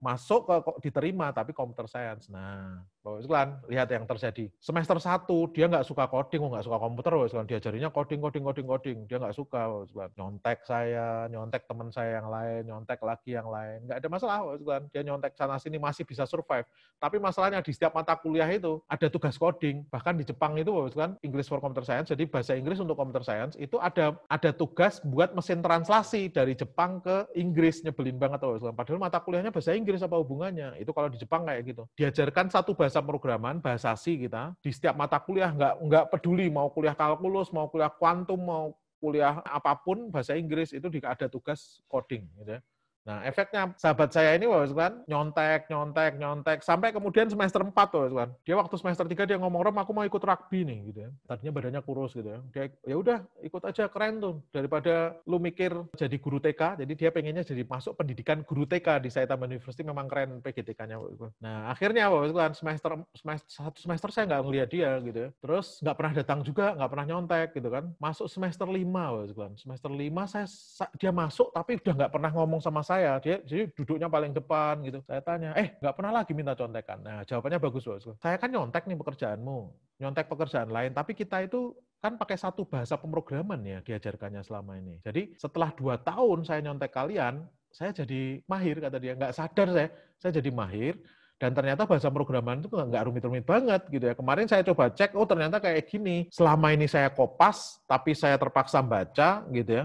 masuk kok diterima tapi computer science. Nah, Bapak sekalian lihat yang terjadi. Semester 1, dia nggak suka coding, oh, nggak suka komputer, Bapak Islan. Diajarinya coding, coding, coding, coding. Dia nggak suka, Bapak Islan. Nyontek saya, nyontek teman saya yang lain, nyontek lagi yang lain. Nggak ada masalah, Bapak Dia nyontek sana-sini masih bisa survive. Tapi masalahnya di setiap mata kuliah itu, ada tugas coding. Bahkan di Jepang itu, Bapak Islan, English for Computer Science, jadi bahasa Inggris untuk Computer Science, itu ada ada tugas buat mesin translasi dari Jepang ke Inggris. Nyebelin banget, Bapak Islan. Padahal mata kuliahnya bahasa Inggris apa hubungannya. Itu kalau di Jepang kayak gitu. Diajarkan satu bahasa bahasa programan, bahasa C kita, di setiap mata kuliah nggak nggak peduli mau kuliah kalkulus, mau kuliah kuantum, mau kuliah apapun bahasa Inggris itu ada tugas coding. Gitu ya. Nah, efeknya sahabat saya ini woi Wiswan nyontek, nyontek, nyontek sampai kemudian semester 4 woi Wiswan. Dia waktu semester 3 dia ngomong, "Rom, aku mau ikut rugby nih," gitu ya. Tadinya badannya kurus gitu ya. Dia ya udah ikut aja keren tuh daripada lu mikir jadi guru TK. Jadi dia pengennya jadi masuk pendidikan guru TK di Saitama University memang keren PGTK-nya woi Wiswan. Nah, akhirnya woi Wiswan semester, semester satu semester saya nggak ngeliat dia gitu ya. Terus nggak pernah datang juga, nggak pernah nyontek gitu kan. Masuk semester 5 woi Wiswan. Semester 5 saya dia masuk tapi udah nggak pernah ngomong sama saya saya, dia jadi duduknya paling depan gitu. Saya tanya, eh nggak pernah lagi minta contekan. Nah jawabannya bagus bos Saya kan nyontek nih pekerjaanmu, nyontek pekerjaan lain. Tapi kita itu kan pakai satu bahasa pemrograman ya diajarkannya selama ini. Jadi setelah dua tahun saya nyontek kalian, saya jadi mahir kata dia. Nggak sadar saya, saya jadi mahir. Dan ternyata bahasa programan itu nggak rumit-rumit banget gitu ya. Kemarin saya coba cek, oh ternyata kayak gini. Selama ini saya kopas, tapi saya terpaksa baca gitu ya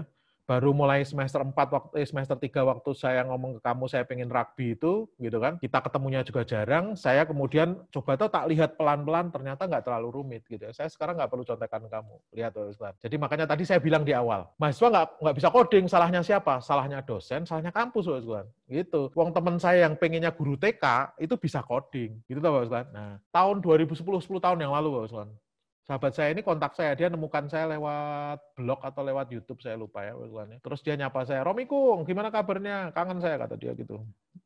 baru mulai semester 4 waktu eh, semester 3 waktu saya ngomong ke kamu saya pengen rugby itu gitu kan kita ketemunya juga jarang saya kemudian coba tuh tak lihat pelan-pelan ternyata nggak terlalu rumit gitu ya. saya sekarang nggak perlu contekan kamu lihat tuh Ustaz. jadi makanya tadi saya bilang di awal mahasiswa nggak nggak bisa coding salahnya siapa salahnya dosen salahnya kampus Ustaz. gitu uang teman saya yang pengennya guru TK itu bisa coding gitu tuh Ustaz. nah tahun 2010 10 tahun yang lalu Ustaz sahabat saya ini kontak saya, dia nemukan saya lewat blog atau lewat YouTube, saya lupa ya iklannya. Terus dia nyapa saya, Romi Kung, gimana kabarnya? Kangen saya, kata dia gitu.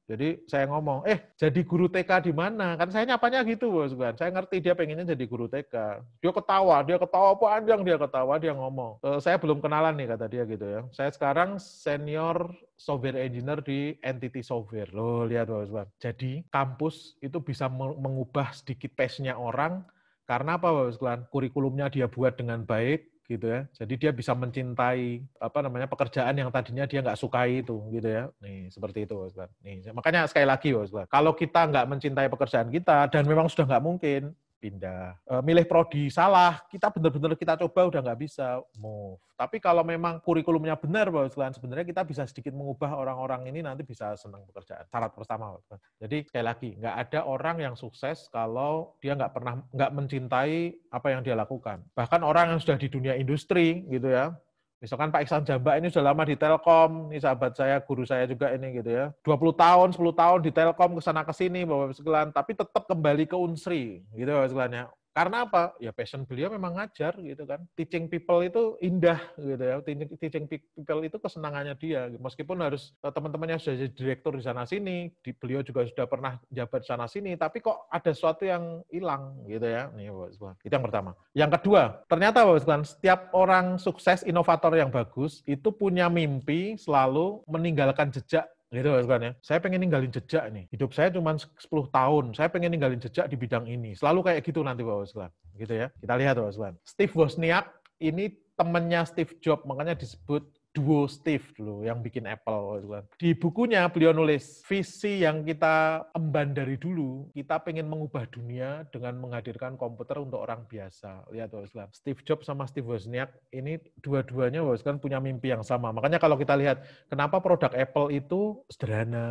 Jadi saya ngomong, eh jadi guru TK di mana? Kan saya nyapanya gitu, Bos Saya ngerti dia pengennya jadi guru TK. Dia ketawa, dia ketawa panjang, dia ketawa, dia ngomong. E, saya belum kenalan nih, kata dia gitu ya. Saya sekarang senior software engineer di entity software. Loh, lihat Bos Jadi kampus itu bisa mengubah sedikit pace-nya orang karena apa Bapak sekalian? Kurikulumnya dia buat dengan baik gitu ya. Jadi dia bisa mencintai apa namanya pekerjaan yang tadinya dia nggak sukai itu gitu ya. Nih seperti itu Bapak sekalian. Nih makanya sekali lagi Bapak sekalian, kalau kita nggak mencintai pekerjaan kita dan memang sudah nggak mungkin pindah. E, milih prodi salah, kita benar-benar kita coba udah nggak bisa move. Tapi kalau memang kurikulumnya benar, bahwa sebenarnya kita bisa sedikit mengubah orang-orang ini nanti bisa senang pekerjaan. Syarat pertama. Jadi sekali lagi, nggak ada orang yang sukses kalau dia nggak pernah nggak mencintai apa yang dia lakukan. Bahkan orang yang sudah di dunia industri gitu ya, Misalkan Pak Iksan Jamba ini sudah lama di Telkom, ini sahabat saya, guru saya juga ini gitu ya. 20 tahun, 10 tahun di Telkom ke sana ke sini Bapak sekalian, tapi tetap kembali ke Unsri gitu Bapak sekalian ya. Karena apa? Ya passion beliau memang ngajar gitu kan. Teaching people itu indah gitu ya. Teaching people itu kesenangannya dia. Meskipun harus eh, teman-temannya sudah jadi direktur di sana sini, di, beliau juga sudah pernah jabat sana sini, tapi kok ada sesuatu yang hilang gitu ya. Nih, Bapak itu yang pertama. Yang kedua, ternyata Bapak setiap orang sukses inovator yang bagus itu punya mimpi selalu meninggalkan jejak Gitu kan ya. Saya pengen ninggalin jejak nih. Hidup saya cuma 10 tahun. Saya pengen ninggalin jejak di bidang ini. Selalu kayak gitu nanti Pak Wazlan. Gitu ya. Kita lihat Pak Uslan. Steve Wozniak ini temennya Steve Jobs, makanya disebut duo Steve loh yang bikin Apple gitu kan. Di bukunya beliau nulis visi yang kita emban dari dulu, kita pengen mengubah dunia dengan menghadirkan komputer untuk orang biasa. Lihat tuh Islam. Steve Jobs sama Steve Wozniak ini dua-duanya kan, punya mimpi yang sama. Makanya kalau kita lihat kenapa produk Apple itu sederhana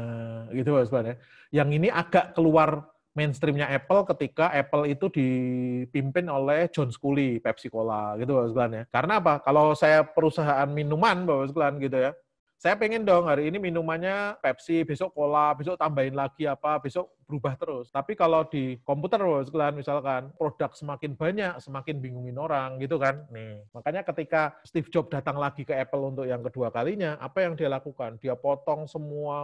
gitu Wozniak ya. Yang ini agak keluar mainstreamnya Apple ketika Apple itu dipimpin oleh John Sculley Pepsi Cola gitu Bapak sekalian ya. Karena apa? Kalau saya perusahaan minuman Bapak sekalian gitu ya. Saya pengen dong hari ini minumannya Pepsi, besok Cola, besok tambahin lagi apa, besok berubah terus. Tapi kalau di komputer sekalian misalkan produk semakin banyak, semakin bingungin orang gitu kan. Nih. Makanya ketika Steve Jobs datang lagi ke Apple untuk yang kedua kalinya, apa yang dia lakukan? Dia potong semua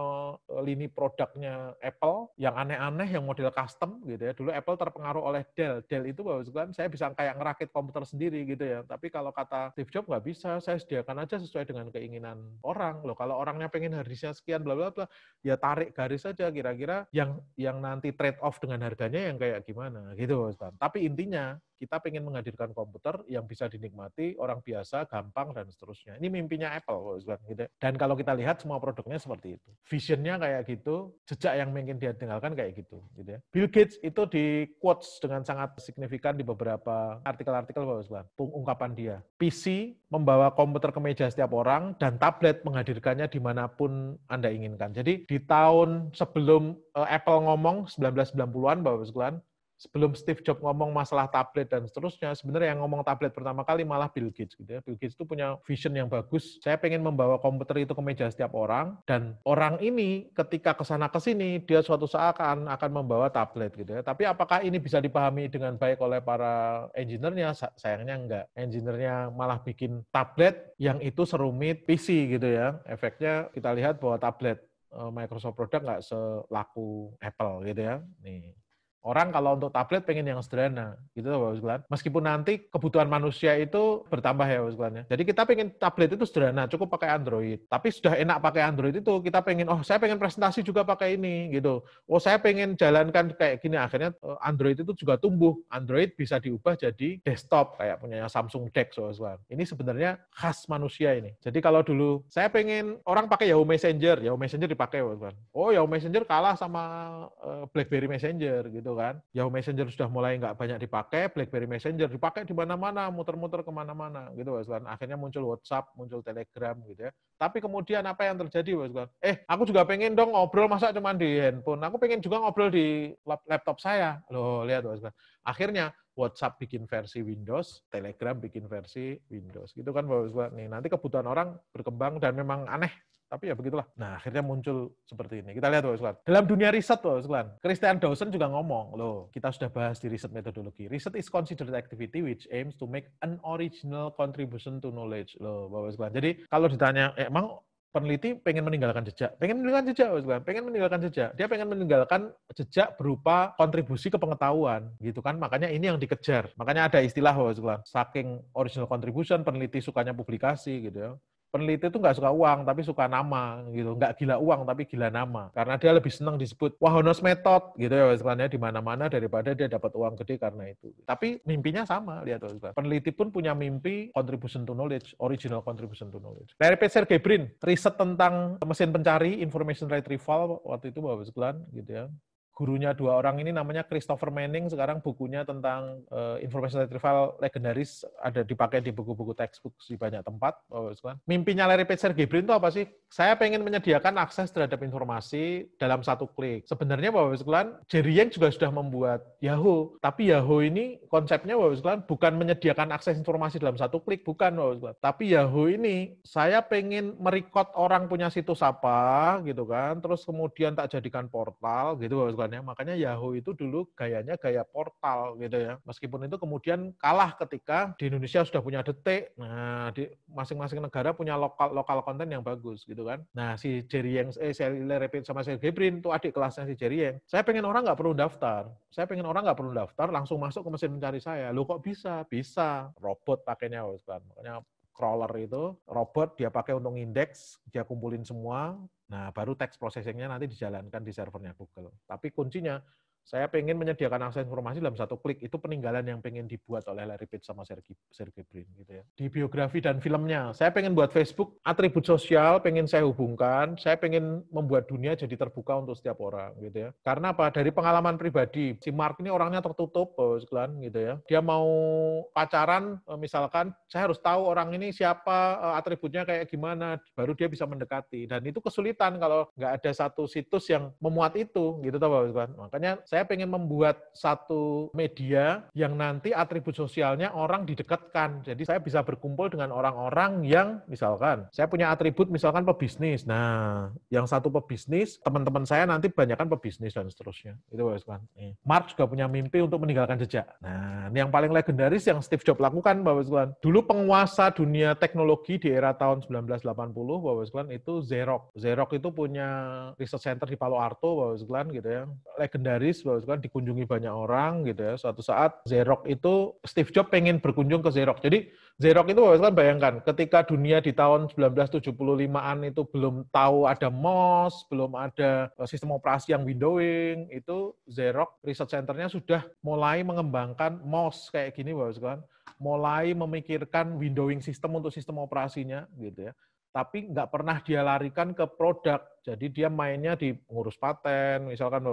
e, lini produknya Apple yang aneh-aneh, yang model custom gitu ya. Dulu Apple terpengaruh oleh Dell. Dell itu bahwa sekalian saya bisa kayak ngerakit komputer sendiri gitu ya. Tapi kalau kata Steve Jobs nggak bisa, saya sediakan aja sesuai dengan keinginan orang. Loh kalau orangnya pengen harddisknya sekian bla bla bla, ya tarik garis aja kira-kira yang yang yang nanti trade off dengan harganya yang kayak gimana gitu Ustaz. Tapi intinya kita ingin menghadirkan komputer yang bisa dinikmati orang biasa, gampang, dan seterusnya. Ini mimpinya Apple. Gitu. Dan kalau kita lihat semua produknya seperti itu. Visionnya kayak gitu, jejak yang mungkin dia tinggalkan kayak gitu. gitu ya. Bill Gates itu di quotes dengan sangat signifikan di beberapa artikel-artikel Bapak Ungkapan dia, PC membawa komputer ke meja setiap orang dan tablet menghadirkannya dimanapun Anda inginkan. Jadi di tahun sebelum eh, Apple ngomong, 1990-an Bapak sekalian, sebelum Steve Jobs ngomong masalah tablet dan seterusnya, sebenarnya yang ngomong tablet pertama kali malah Bill Gates gitu ya. Bill Gates itu punya vision yang bagus. Saya pengen membawa komputer itu ke meja setiap orang dan orang ini ketika ke sana ke sini dia suatu saat akan akan membawa tablet gitu ya. Tapi apakah ini bisa dipahami dengan baik oleh para engineer-nya? Sayangnya enggak. Engineer-nya malah bikin tablet yang itu serumit PC gitu ya. Efeknya kita lihat bahwa tablet eh, Microsoft produk nggak selaku Apple gitu ya. Nih Orang kalau untuk tablet pengen yang sederhana, gitu Mas Sekalian. Meskipun nanti kebutuhan manusia itu bertambah ya Mas Sekalian. Ya. Jadi kita pengen tablet itu sederhana, cukup pakai Android. Tapi sudah enak pakai Android itu, kita pengen, oh saya pengen presentasi juga pakai ini, gitu. Oh saya pengen jalankan kayak gini, akhirnya eh, Android itu juga tumbuh. Android bisa diubah jadi desktop, kayak punya Samsung Dex, Mas Sekalian. Ini sebenarnya khas manusia ini. Jadi kalau dulu, saya pengen orang pakai Yahoo Messenger, Yahoo Messenger dipakai Mas Sekalian. Oh Yahoo Messenger kalah sama eh, BlackBerry Messenger, gitu gitu kan. Yahoo Messenger sudah mulai nggak banyak dipakai, BlackBerry Messenger dipakai di mana-mana, muter-muter kemana-mana gitu Pak Sultan. Akhirnya muncul WhatsApp, muncul Telegram gitu ya. Tapi kemudian apa yang terjadi Pak Sultan? Eh, aku juga pengen dong ngobrol masa cuma di handphone. Aku pengen juga ngobrol di laptop saya. Loh, lihat Pak Sultan. Akhirnya WhatsApp bikin versi Windows, Telegram bikin versi Windows. Gitu kan Bapak Sultan. Nih, nanti kebutuhan orang berkembang dan memang aneh tapi ya begitulah. Nah, akhirnya muncul seperti ini. Kita lihat, Pak sekalian Dalam dunia riset, Pak sekalian Christian Dawson juga ngomong, loh, kita sudah bahas di riset metodologi. Riset is considered activity which aims to make an original contribution to knowledge. Loh, Pak sekalian Jadi, kalau ditanya, eh, emang peneliti pengen meninggalkan jejak, pengen meninggalkan jejak, pengen meninggalkan jejak. Dia pengen meninggalkan jejak berupa kontribusi ke pengetahuan, gitu kan? Makanya ini yang dikejar. Makanya ada istilah, saking original contribution, peneliti sukanya publikasi, gitu ya peneliti itu nggak suka uang tapi suka nama gitu nggak gila uang tapi gila nama karena dia lebih senang disebut wahonos method gitu ya istilahnya di mana-mana daripada dia dapat uang gede karena itu tapi mimpinya sama lihat juga peneliti pun punya mimpi contribution to knowledge original contribution to knowledge dari Peter Sergey Brin riset tentang mesin pencari information retrieval waktu itu bapak sekalian gitu ya gurunya dua orang ini namanya Christopher Manning sekarang bukunya tentang uh, eh, information retrieval legendaris ada dipakai di buku-buku textbook di banyak tempat oh, gitu kan. mimpinya Larry Page Gibrin itu apa sih saya pengen menyediakan akses terhadap informasi dalam satu klik sebenarnya Bapak sekalian Jerry Yang juga sudah membuat Yahoo tapi Yahoo ini konsepnya Bapak sekalian bukan menyediakan akses informasi dalam satu klik bukan Bapak sekalian tapi Yahoo ini saya pengen merekod orang punya situs apa gitu kan terus kemudian tak jadikan portal gitu Bapak sekalian kan ya. Makanya Yahoo itu dulu gayanya gaya portal gitu ya. Meskipun itu kemudian kalah ketika di Indonesia sudah punya detik. Nah, di masing-masing negara punya lokal lokal konten yang bagus gitu kan. Nah, si Jerry Yang, eh, si Repin sama si Gebrin itu adik kelasnya si Jerry Yang. Saya pengen orang nggak perlu daftar. Saya pengen orang nggak perlu daftar, langsung masuk ke mesin mencari saya. Lo kok bisa? Bisa. Robot pakainya, kan. Makanya crawler itu, robot dia pakai untuk indeks, dia kumpulin semua, nah baru text processingnya nanti dijalankan di servernya Google. Tapi kuncinya saya pengen menyediakan akses informasi dalam satu klik itu peninggalan yang pengen dibuat oleh Larry Page sama Sergey Sergey Brin gitu ya di biografi dan filmnya saya pengen buat Facebook atribut sosial pengen saya hubungkan saya pengen membuat dunia jadi terbuka untuk setiap orang gitu ya karena apa dari pengalaman pribadi si Mark ini orangnya tertutup eh, sekalian gitu ya dia mau pacaran eh, misalkan saya harus tahu orang ini siapa eh, atributnya kayak gimana baru dia bisa mendekati dan itu kesulitan kalau nggak ada satu situs yang memuat itu gitu tahu Pak makanya saya pengen membuat satu media yang nanti atribut sosialnya orang didekatkan. Jadi saya bisa berkumpul dengan orang-orang yang misalkan saya punya atribut misalkan pebisnis. Nah, yang satu pebisnis, teman-teman saya nanti banyakkan pebisnis dan seterusnya. Itu Pak Usman. Mark juga punya mimpi untuk meninggalkan jejak. Nah, ini yang paling legendaris yang Steve Jobs lakukan Pak Usman. Dulu penguasa dunia teknologi di era tahun 1980 Pak Usman itu Xerox. Xerox itu punya research center di Palo Alto Pak Usman gitu ya. Legendaris bahwa kan dikunjungi banyak orang gitu ya. Suatu saat Xerox itu Steve Jobs pengen berkunjung ke Xerox. Jadi Xerox itu kan bayangkan ketika dunia di tahun 1975-an itu belum tahu ada MOS, belum ada eh, sistem operasi yang windowing, itu Xerox Research center sudah mulai mengembangkan MOS kayak gini bahwa kan mulai memikirkan windowing sistem untuk sistem operasinya gitu ya tapi nggak pernah dia larikan ke produk. Jadi dia mainnya di pengurus paten, misalkan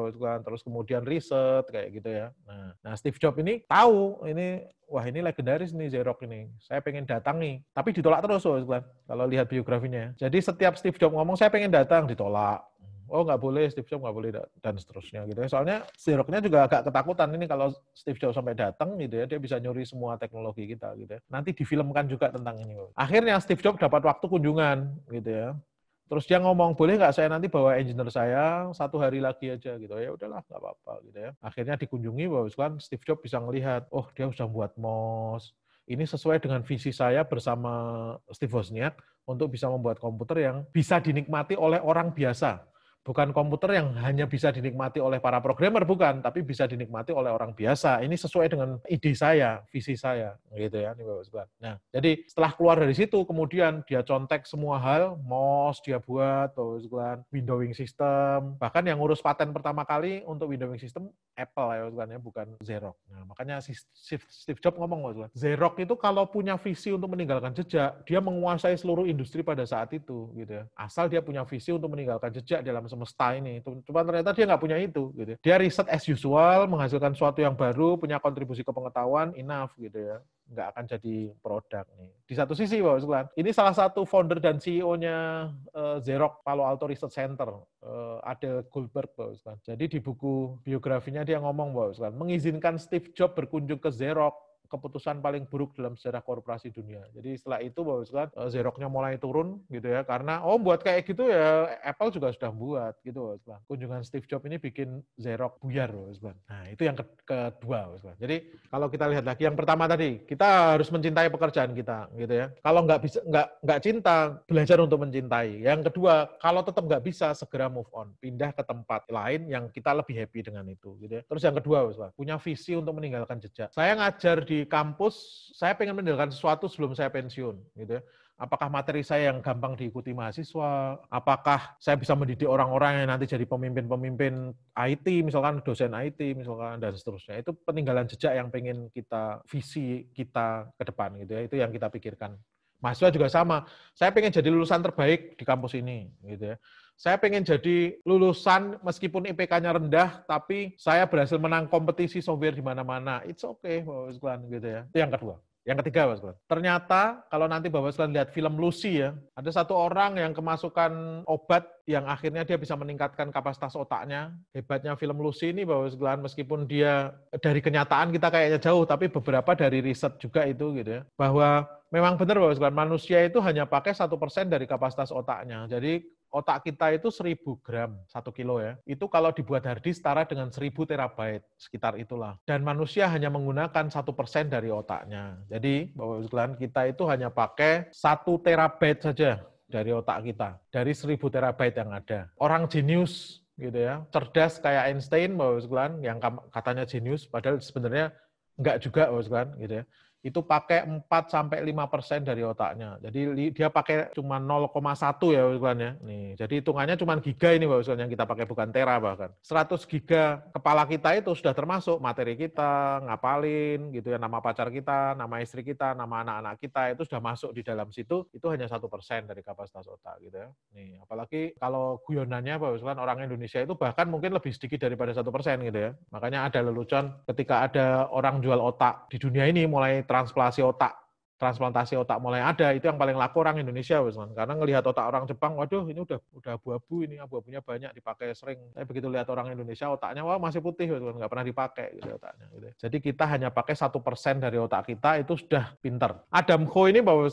terus kemudian riset kayak gitu ya. Nah, nah, Steve Jobs ini tahu ini wah ini legendaris nih Xerox ini. Saya pengen datangi, tapi ditolak terus loh, kalau lihat biografinya. Ya. Jadi setiap Steve Jobs ngomong saya pengen datang ditolak, oh nggak boleh Steve Jobs nggak boleh dan seterusnya gitu ya. Soalnya siroknya nya juga agak ketakutan ini kalau Steve Jobs sampai datang gitu ya dia bisa nyuri semua teknologi kita gitu ya. Nanti difilmkan juga tentang ini. Akhirnya Steve Jobs dapat waktu kunjungan gitu ya. Terus dia ngomong, boleh nggak saya nanti bawa engineer saya satu hari lagi aja gitu. Ya udahlah, nggak apa-apa gitu ya. Akhirnya dikunjungi, bahwa kan Steve Jobs bisa melihat, oh dia sudah buat MOS, ini sesuai dengan visi saya bersama Steve Wozniak untuk bisa membuat komputer yang bisa dinikmati oleh orang biasa bukan komputer yang hanya bisa dinikmati oleh para programmer bukan, tapi bisa dinikmati oleh orang biasa. Ini sesuai dengan ide saya, visi saya, gitu ya, nih Bapak Nah, jadi setelah keluar dari situ, kemudian dia contek semua hal, MOS dia buat, Bapak Sobat, windowing system, bahkan yang ngurus paten pertama kali untuk windowing system Apple ya, Bapak ya bukan Xerox. Nah, makanya Steve Jobs ngomong, Bapak Sobat, Xerox itu kalau punya visi untuk meninggalkan jejak, dia menguasai seluruh industri pada saat itu, gitu ya. Asal dia punya visi untuk meninggalkan jejak dalam semesta ini. Cuma ternyata dia nggak punya itu. Gitu. Ya. Dia riset as usual, menghasilkan sesuatu yang baru, punya kontribusi ke pengetahuan, enough gitu ya nggak akan jadi produk nih. Di satu sisi Bapak sekalian, ini salah satu founder dan CEO-nya uh, eh, Xerox Palo Alto Research Center, uh, Adel Goldberg Bapak sekalian. Jadi di buku biografinya dia ngomong Bapak sekalian, mengizinkan Steve Jobs berkunjung ke Xerox keputusan paling buruk dalam sejarah korporasi dunia. Jadi setelah itu bahwa setelah Xerox-nya mulai turun gitu ya karena oh buat kayak gitu ya Apple juga sudah buat gitu Bang. Kunjungan Steve Jobs ini bikin Xerox buyar Bang. Nah, itu yang ke kedua Bang. Jadi kalau kita lihat lagi yang pertama tadi, kita harus mencintai pekerjaan kita gitu ya. Kalau nggak bisa nggak nggak cinta, belajar untuk mencintai. Yang kedua, kalau tetap nggak bisa segera move on, pindah ke tempat lain yang kita lebih happy dengan itu gitu ya. Terus yang kedua Bang, punya visi untuk meninggalkan jejak. Saya ngajar di di kampus saya pengen mendengarkan sesuatu sebelum saya pensiun gitu ya. Apakah materi saya yang gampang diikuti mahasiswa? Apakah saya bisa mendidik orang-orang yang nanti jadi pemimpin-pemimpin IT, misalkan dosen IT, misalkan dan seterusnya. Itu peninggalan jejak yang pengen kita visi kita ke depan gitu ya. Itu yang kita pikirkan. Mahasiswa juga sama. Saya pengen jadi lulusan terbaik di kampus ini gitu ya saya pengen jadi lulusan meskipun IPK-nya rendah, tapi saya berhasil menang kompetisi software di mana-mana. It's okay, Bapak Sekalian, gitu ya. Itu yang kedua. Yang ketiga, Bapak Ternyata kalau nanti Bapak lihat film Lucy ya, ada satu orang yang kemasukan obat yang akhirnya dia bisa meningkatkan kapasitas otaknya. Hebatnya film Lucy ini Bapak sekalian, meskipun dia dari kenyataan kita kayaknya jauh, tapi beberapa dari riset juga itu gitu ya. Bahwa memang benar Bapak manusia itu hanya pakai satu persen dari kapasitas otaknya. Jadi otak kita itu 1000 gram, 1 kilo ya. Itu kalau dibuat hard disk setara dengan 1000 terabyte, sekitar itulah. Dan manusia hanya menggunakan satu persen dari otaknya. Jadi, Bapak-Ibu sekalian, kita itu hanya pakai satu terabyte saja dari otak kita, dari 1000 terabyte yang ada. Orang jenius gitu ya, cerdas kayak Einstein, Bapak-Ibu sekalian, yang katanya jenius, padahal sebenarnya enggak juga, Bapak-Ibu sekalian, gitu ya itu pakai 4 sampai 5 persen dari otaknya. Jadi dia pakai cuma 0,1 ya Pak ya. Nih, jadi hitungannya cuma giga ini Pak yang kita pakai bukan tera bahkan. 100 giga kepala kita itu sudah termasuk materi kita, ngapalin gitu ya nama pacar kita, nama istri kita, nama anak-anak kita itu sudah masuk di dalam situ. Itu hanya satu persen dari kapasitas otak gitu ya. Nih, apalagi kalau guyonannya Pak Usman orang Indonesia itu bahkan mungkin lebih sedikit daripada satu persen gitu ya. Makanya ada lelucon ketika ada orang jual otak di dunia ini mulai transplantasi otak transplantasi otak mulai ada itu yang paling laku orang Indonesia Wisman karena ngelihat otak orang Jepang waduh ini udah udah abu-abu ini abu-abunya banyak dipakai sering tapi begitu lihat orang Indonesia otaknya wah masih putih Wisman nggak pernah dipakai gitu otaknya gitu. jadi kita hanya pakai satu persen dari otak kita itu sudah pinter Adam Ho ini bahwa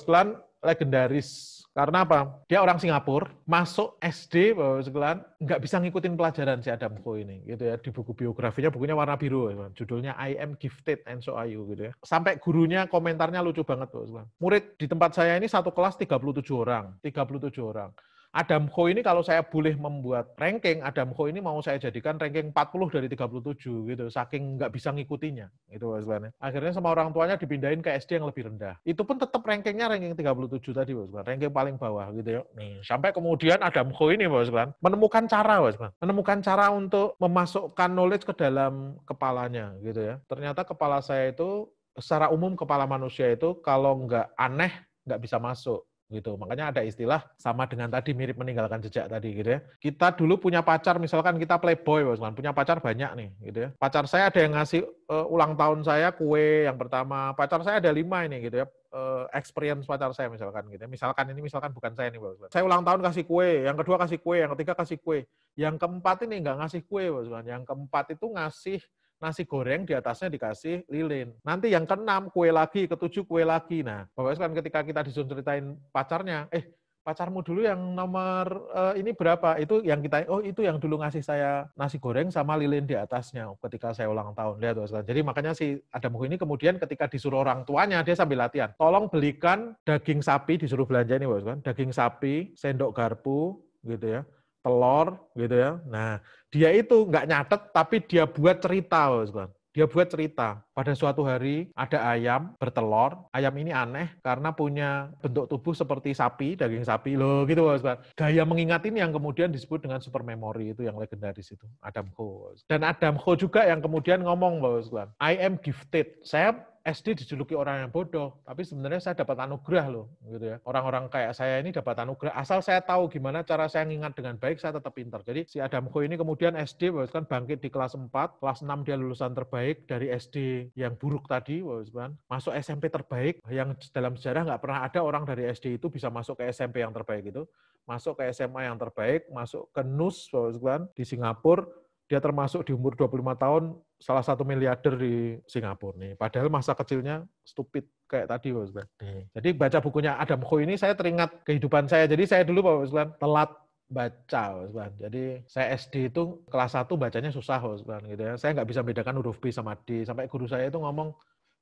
legendaris karena apa? Dia orang Singapura, masuk SD Bapak sekalian, nggak bisa ngikutin pelajaran si Adam Koh ini. Gitu ya, di buku biografinya bukunya warna biru, judulnya I am gifted and so are you gitu ya. Sampai gurunya komentarnya lucu banget Bapak sekalian. Murid di tempat saya ini satu kelas 37 orang, 37 orang. Adamco ini kalau saya boleh membuat ranking, Adamco ini mau saya jadikan ranking 40 dari 37 gitu, saking nggak bisa ngikutinya itu Pak ya. Akhirnya sama orang tuanya dipindahin ke SD yang lebih rendah. Itu pun tetap rankingnya ranking 37 tadi Bos Usman, ranking paling bawah gitu ya. Nih, sampai kemudian Adamco ini Bos Usman menemukan cara Bos Usman, menemukan cara untuk memasukkan knowledge ke dalam kepalanya gitu ya. Ternyata kepala saya itu secara umum kepala manusia itu kalau nggak aneh nggak bisa masuk gitu. Makanya ada istilah sama dengan tadi mirip meninggalkan jejak tadi gitu ya. Kita dulu punya pacar misalkan kita playboy misalkan punya pacar banyak nih gitu ya. Pacar saya ada yang ngasih uh, ulang tahun saya kue yang pertama, pacar saya ada lima ini gitu ya. Uh, experience pacar saya misalkan gitu ya. Misalkan ini misalkan bukan saya nih Bos Saya ulang tahun kasih kue, yang kedua kasih kue, yang ketiga kasih kue. Yang keempat ini nggak ngasih kue Bos Yang keempat itu ngasih nasi goreng di atasnya dikasih lilin. Nanti yang keenam kue lagi, ketujuh kue lagi. Nah, Bapak ibu kan ketika kita disuruh ceritain pacarnya, eh pacarmu dulu yang nomor uh, ini berapa? Itu yang kita oh itu yang dulu ngasih saya nasi goreng sama lilin di atasnya ketika saya ulang tahun. Lihat Bapak Jadi makanya si Adam ini kemudian ketika disuruh orang tuanya dia sambil latihan, tolong belikan daging sapi disuruh belanja ini Bapak Daging sapi, sendok garpu gitu ya telur gitu ya. Nah, dia itu nggak nyatet tapi dia buat cerita bosku. Dia buat cerita. Pada suatu hari ada ayam bertelur. Ayam ini aneh karena punya bentuk tubuh seperti sapi, daging sapi. Loh gitu bosku. Gaya mengingat ini yang kemudian disebut dengan super memory itu yang legendaris itu. Adam Ho. Dan Adam Ho juga yang kemudian ngomong bosku. I am gifted. Saya SD dijuluki orang yang bodoh, tapi sebenarnya saya dapat anugerah loh, gitu ya. Orang-orang kayak saya ini dapat anugerah. Asal saya tahu gimana cara saya ngingat dengan baik, saya tetap pintar. Jadi si Adam Koe ini kemudian SD kan bangkit di kelas 4, kelas 6 dia lulusan terbaik dari SD yang buruk tadi, kan. masuk SMP terbaik yang dalam sejarah nggak pernah ada orang dari SD itu bisa masuk ke SMP yang terbaik itu, masuk ke SMA yang terbaik, masuk ke NUS, kan, di Singapura, dia termasuk di umur 25 tahun salah satu miliarder di Singapura nih. Padahal masa kecilnya stupid kayak tadi Pak Ustaz. Hmm. Iya. Jadi baca bukunya Adam Khoi ini saya teringat kehidupan saya. Jadi saya dulu Pak Ustaz telat baca Ustaz. Jadi saya SD itu kelas 1 bacanya susah Ustaz gitu ya. Saya nggak bisa bedakan huruf B sama D. Sampai guru saya itu ngomong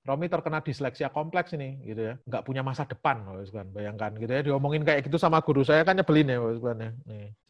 Romi terkena disleksia kompleks ini, gitu ya. Nggak punya masa depan, Pak Bayangkan gitu ya, diomongin kayak gitu sama guru saya kan nyebelin ya, Pak ya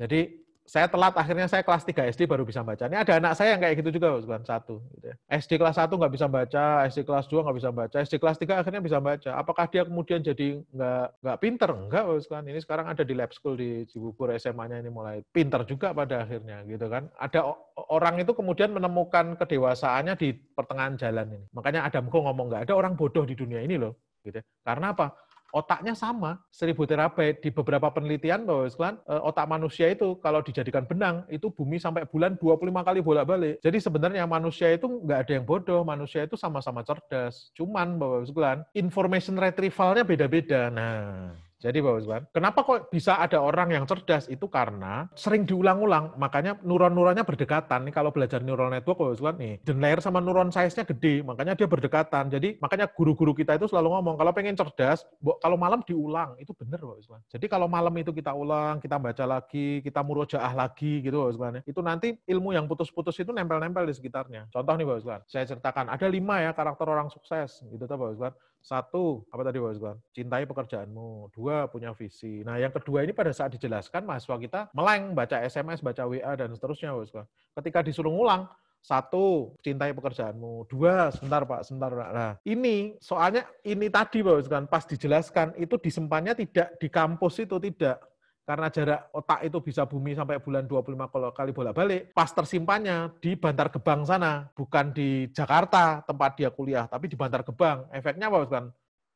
Jadi saya telat akhirnya saya kelas 3 SD baru bisa baca. Ini ada anak saya yang kayak gitu juga bukan satu. Gitu ya. SD kelas 1 nggak bisa baca, SD kelas 2 nggak bisa baca, SD kelas 3 akhirnya bisa baca. Apakah dia kemudian jadi nggak nggak pinter? Enggak, kan. Ini sekarang ada di lab school di Cibubur SMA-nya ini mulai pinter juga pada akhirnya gitu kan. Ada orang itu kemudian menemukan kedewasaannya di pertengahan jalan ini. Makanya Adamko ngomong nggak ada orang bodoh di dunia ini loh. Gitu. Ya. Karena apa? otaknya sama seribu terabyte di beberapa penelitian bahwa sekalian eh, otak manusia itu kalau dijadikan benang itu bumi sampai bulan 25 kali bolak-balik jadi sebenarnya manusia itu nggak ada yang bodoh manusia itu sama-sama cerdas cuman bahwa sekalian information retrievalnya beda-beda nah jadi Bapak Ibu, kenapa kok bisa ada orang yang cerdas itu karena sering diulang-ulang, makanya neuron-neuronnya berdekatan. Nih kalau belajar neural network ibu Usman nih, dan layer sama neuron size-nya gede, makanya dia berdekatan. Jadi makanya guru-guru kita itu selalu ngomong kalau pengen cerdas, kalau malam diulang itu benar Pak Ibu. Jadi kalau malam itu kita ulang, kita baca lagi, kita murojaah lagi gitu Pak Usman. Ya. Itu nanti ilmu yang putus-putus itu nempel-nempel di sekitarnya. Contoh nih Pak Ibu, saya ceritakan ada lima ya karakter orang sukses gitu Pak Ibu. Satu, apa tadi Pak Cintai pekerjaanmu. Dua, punya visi. Nah, yang kedua ini pada saat dijelaskan, mahasiswa kita meleng, baca SMS, baca WA, dan seterusnya Pak Ketika disuruh ngulang, satu, cintai pekerjaanmu. Dua, sebentar Pak, sebentar. Pak. Nah, ini soalnya ini tadi Pak pas dijelaskan, itu disempannya tidak di kampus itu tidak karena jarak otak itu bisa bumi sampai bulan 25 kali bolak-balik, pas tersimpannya di Bantar Gebang sana, bukan di Jakarta tempat dia kuliah, tapi di Bantar Gebang. Efeknya apa, kan?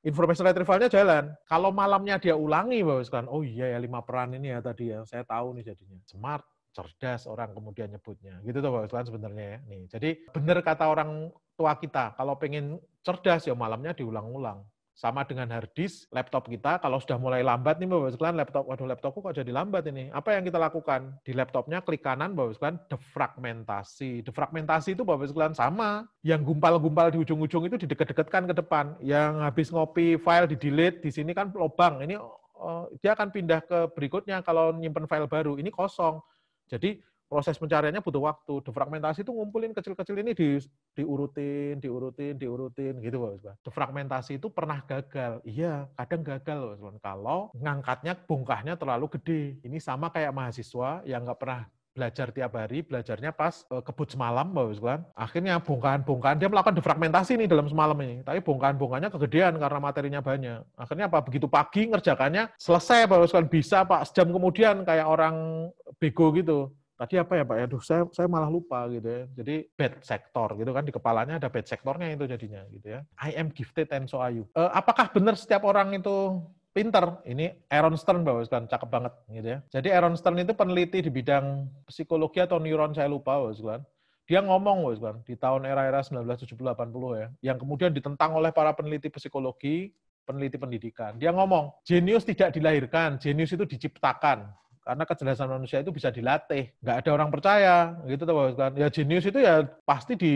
Information retrievalnya jalan. Kalau malamnya dia ulangi, kan? Oh iya ya, lima peran ini ya tadi ya, saya tahu nih jadinya. Smart, cerdas orang kemudian nyebutnya. Gitu tuh, Pak sebenarnya ya. Nih, jadi benar kata orang tua kita, kalau pengen cerdas ya malamnya diulang-ulang sama dengan hard disk laptop kita kalau sudah mulai lambat nih Bapak sekalian laptop waduh laptopku kok jadi lambat ini apa yang kita lakukan di laptopnya klik kanan Bapak sekalian defragmentasi defragmentasi itu Bapak sekalian sama yang gumpal-gumpal di ujung-ujung itu dideket-deketkan ke depan yang habis ngopi file di delete di sini kan lobang ini oh, dia akan pindah ke berikutnya kalau nyimpen file baru ini kosong jadi proses pencariannya butuh waktu. Defragmentasi itu ngumpulin kecil-kecil ini di, diurutin, diurutin, diurutin gitu Pak Defragmentasi itu pernah gagal. Iya, kadang gagal loh. Kalau ngangkatnya bongkahnya terlalu gede. Ini sama kayak mahasiswa yang nggak pernah belajar tiap hari, belajarnya pas uh, kebut semalam, Mbak Wislan. Akhirnya bongkahan-bongkahan, dia melakukan defragmentasi nih dalam semalam ini. Tapi bongkahan-bongkahannya kegedean karena materinya banyak. Akhirnya apa? Begitu pagi ngerjakannya, selesai Mbak Wislan. Bisa Pak, sejam kemudian kayak orang bego gitu tadi apa ya Pak? Ya? Aduh, saya, saya malah lupa gitu ya. Jadi bad sektor gitu kan di kepalanya ada bad sektornya itu jadinya gitu ya. I am gifted and so are you. Uh, eh, apakah benar setiap orang itu pinter? Ini Aaron Stern bahwa sekalian cakep banget gitu ya. Jadi Aaron Stern itu peneliti di bidang psikologi atau neuron saya lupa bahwa sekalian. Dia ngomong bahwa sekalian di tahun era-era 1970-80 ya, yang kemudian ditentang oleh para peneliti psikologi peneliti pendidikan. Dia ngomong, jenius tidak dilahirkan, jenius itu diciptakan karena kecerdasan manusia itu bisa dilatih nggak ada orang percaya gitu tuh kan ya jenius itu ya pasti di,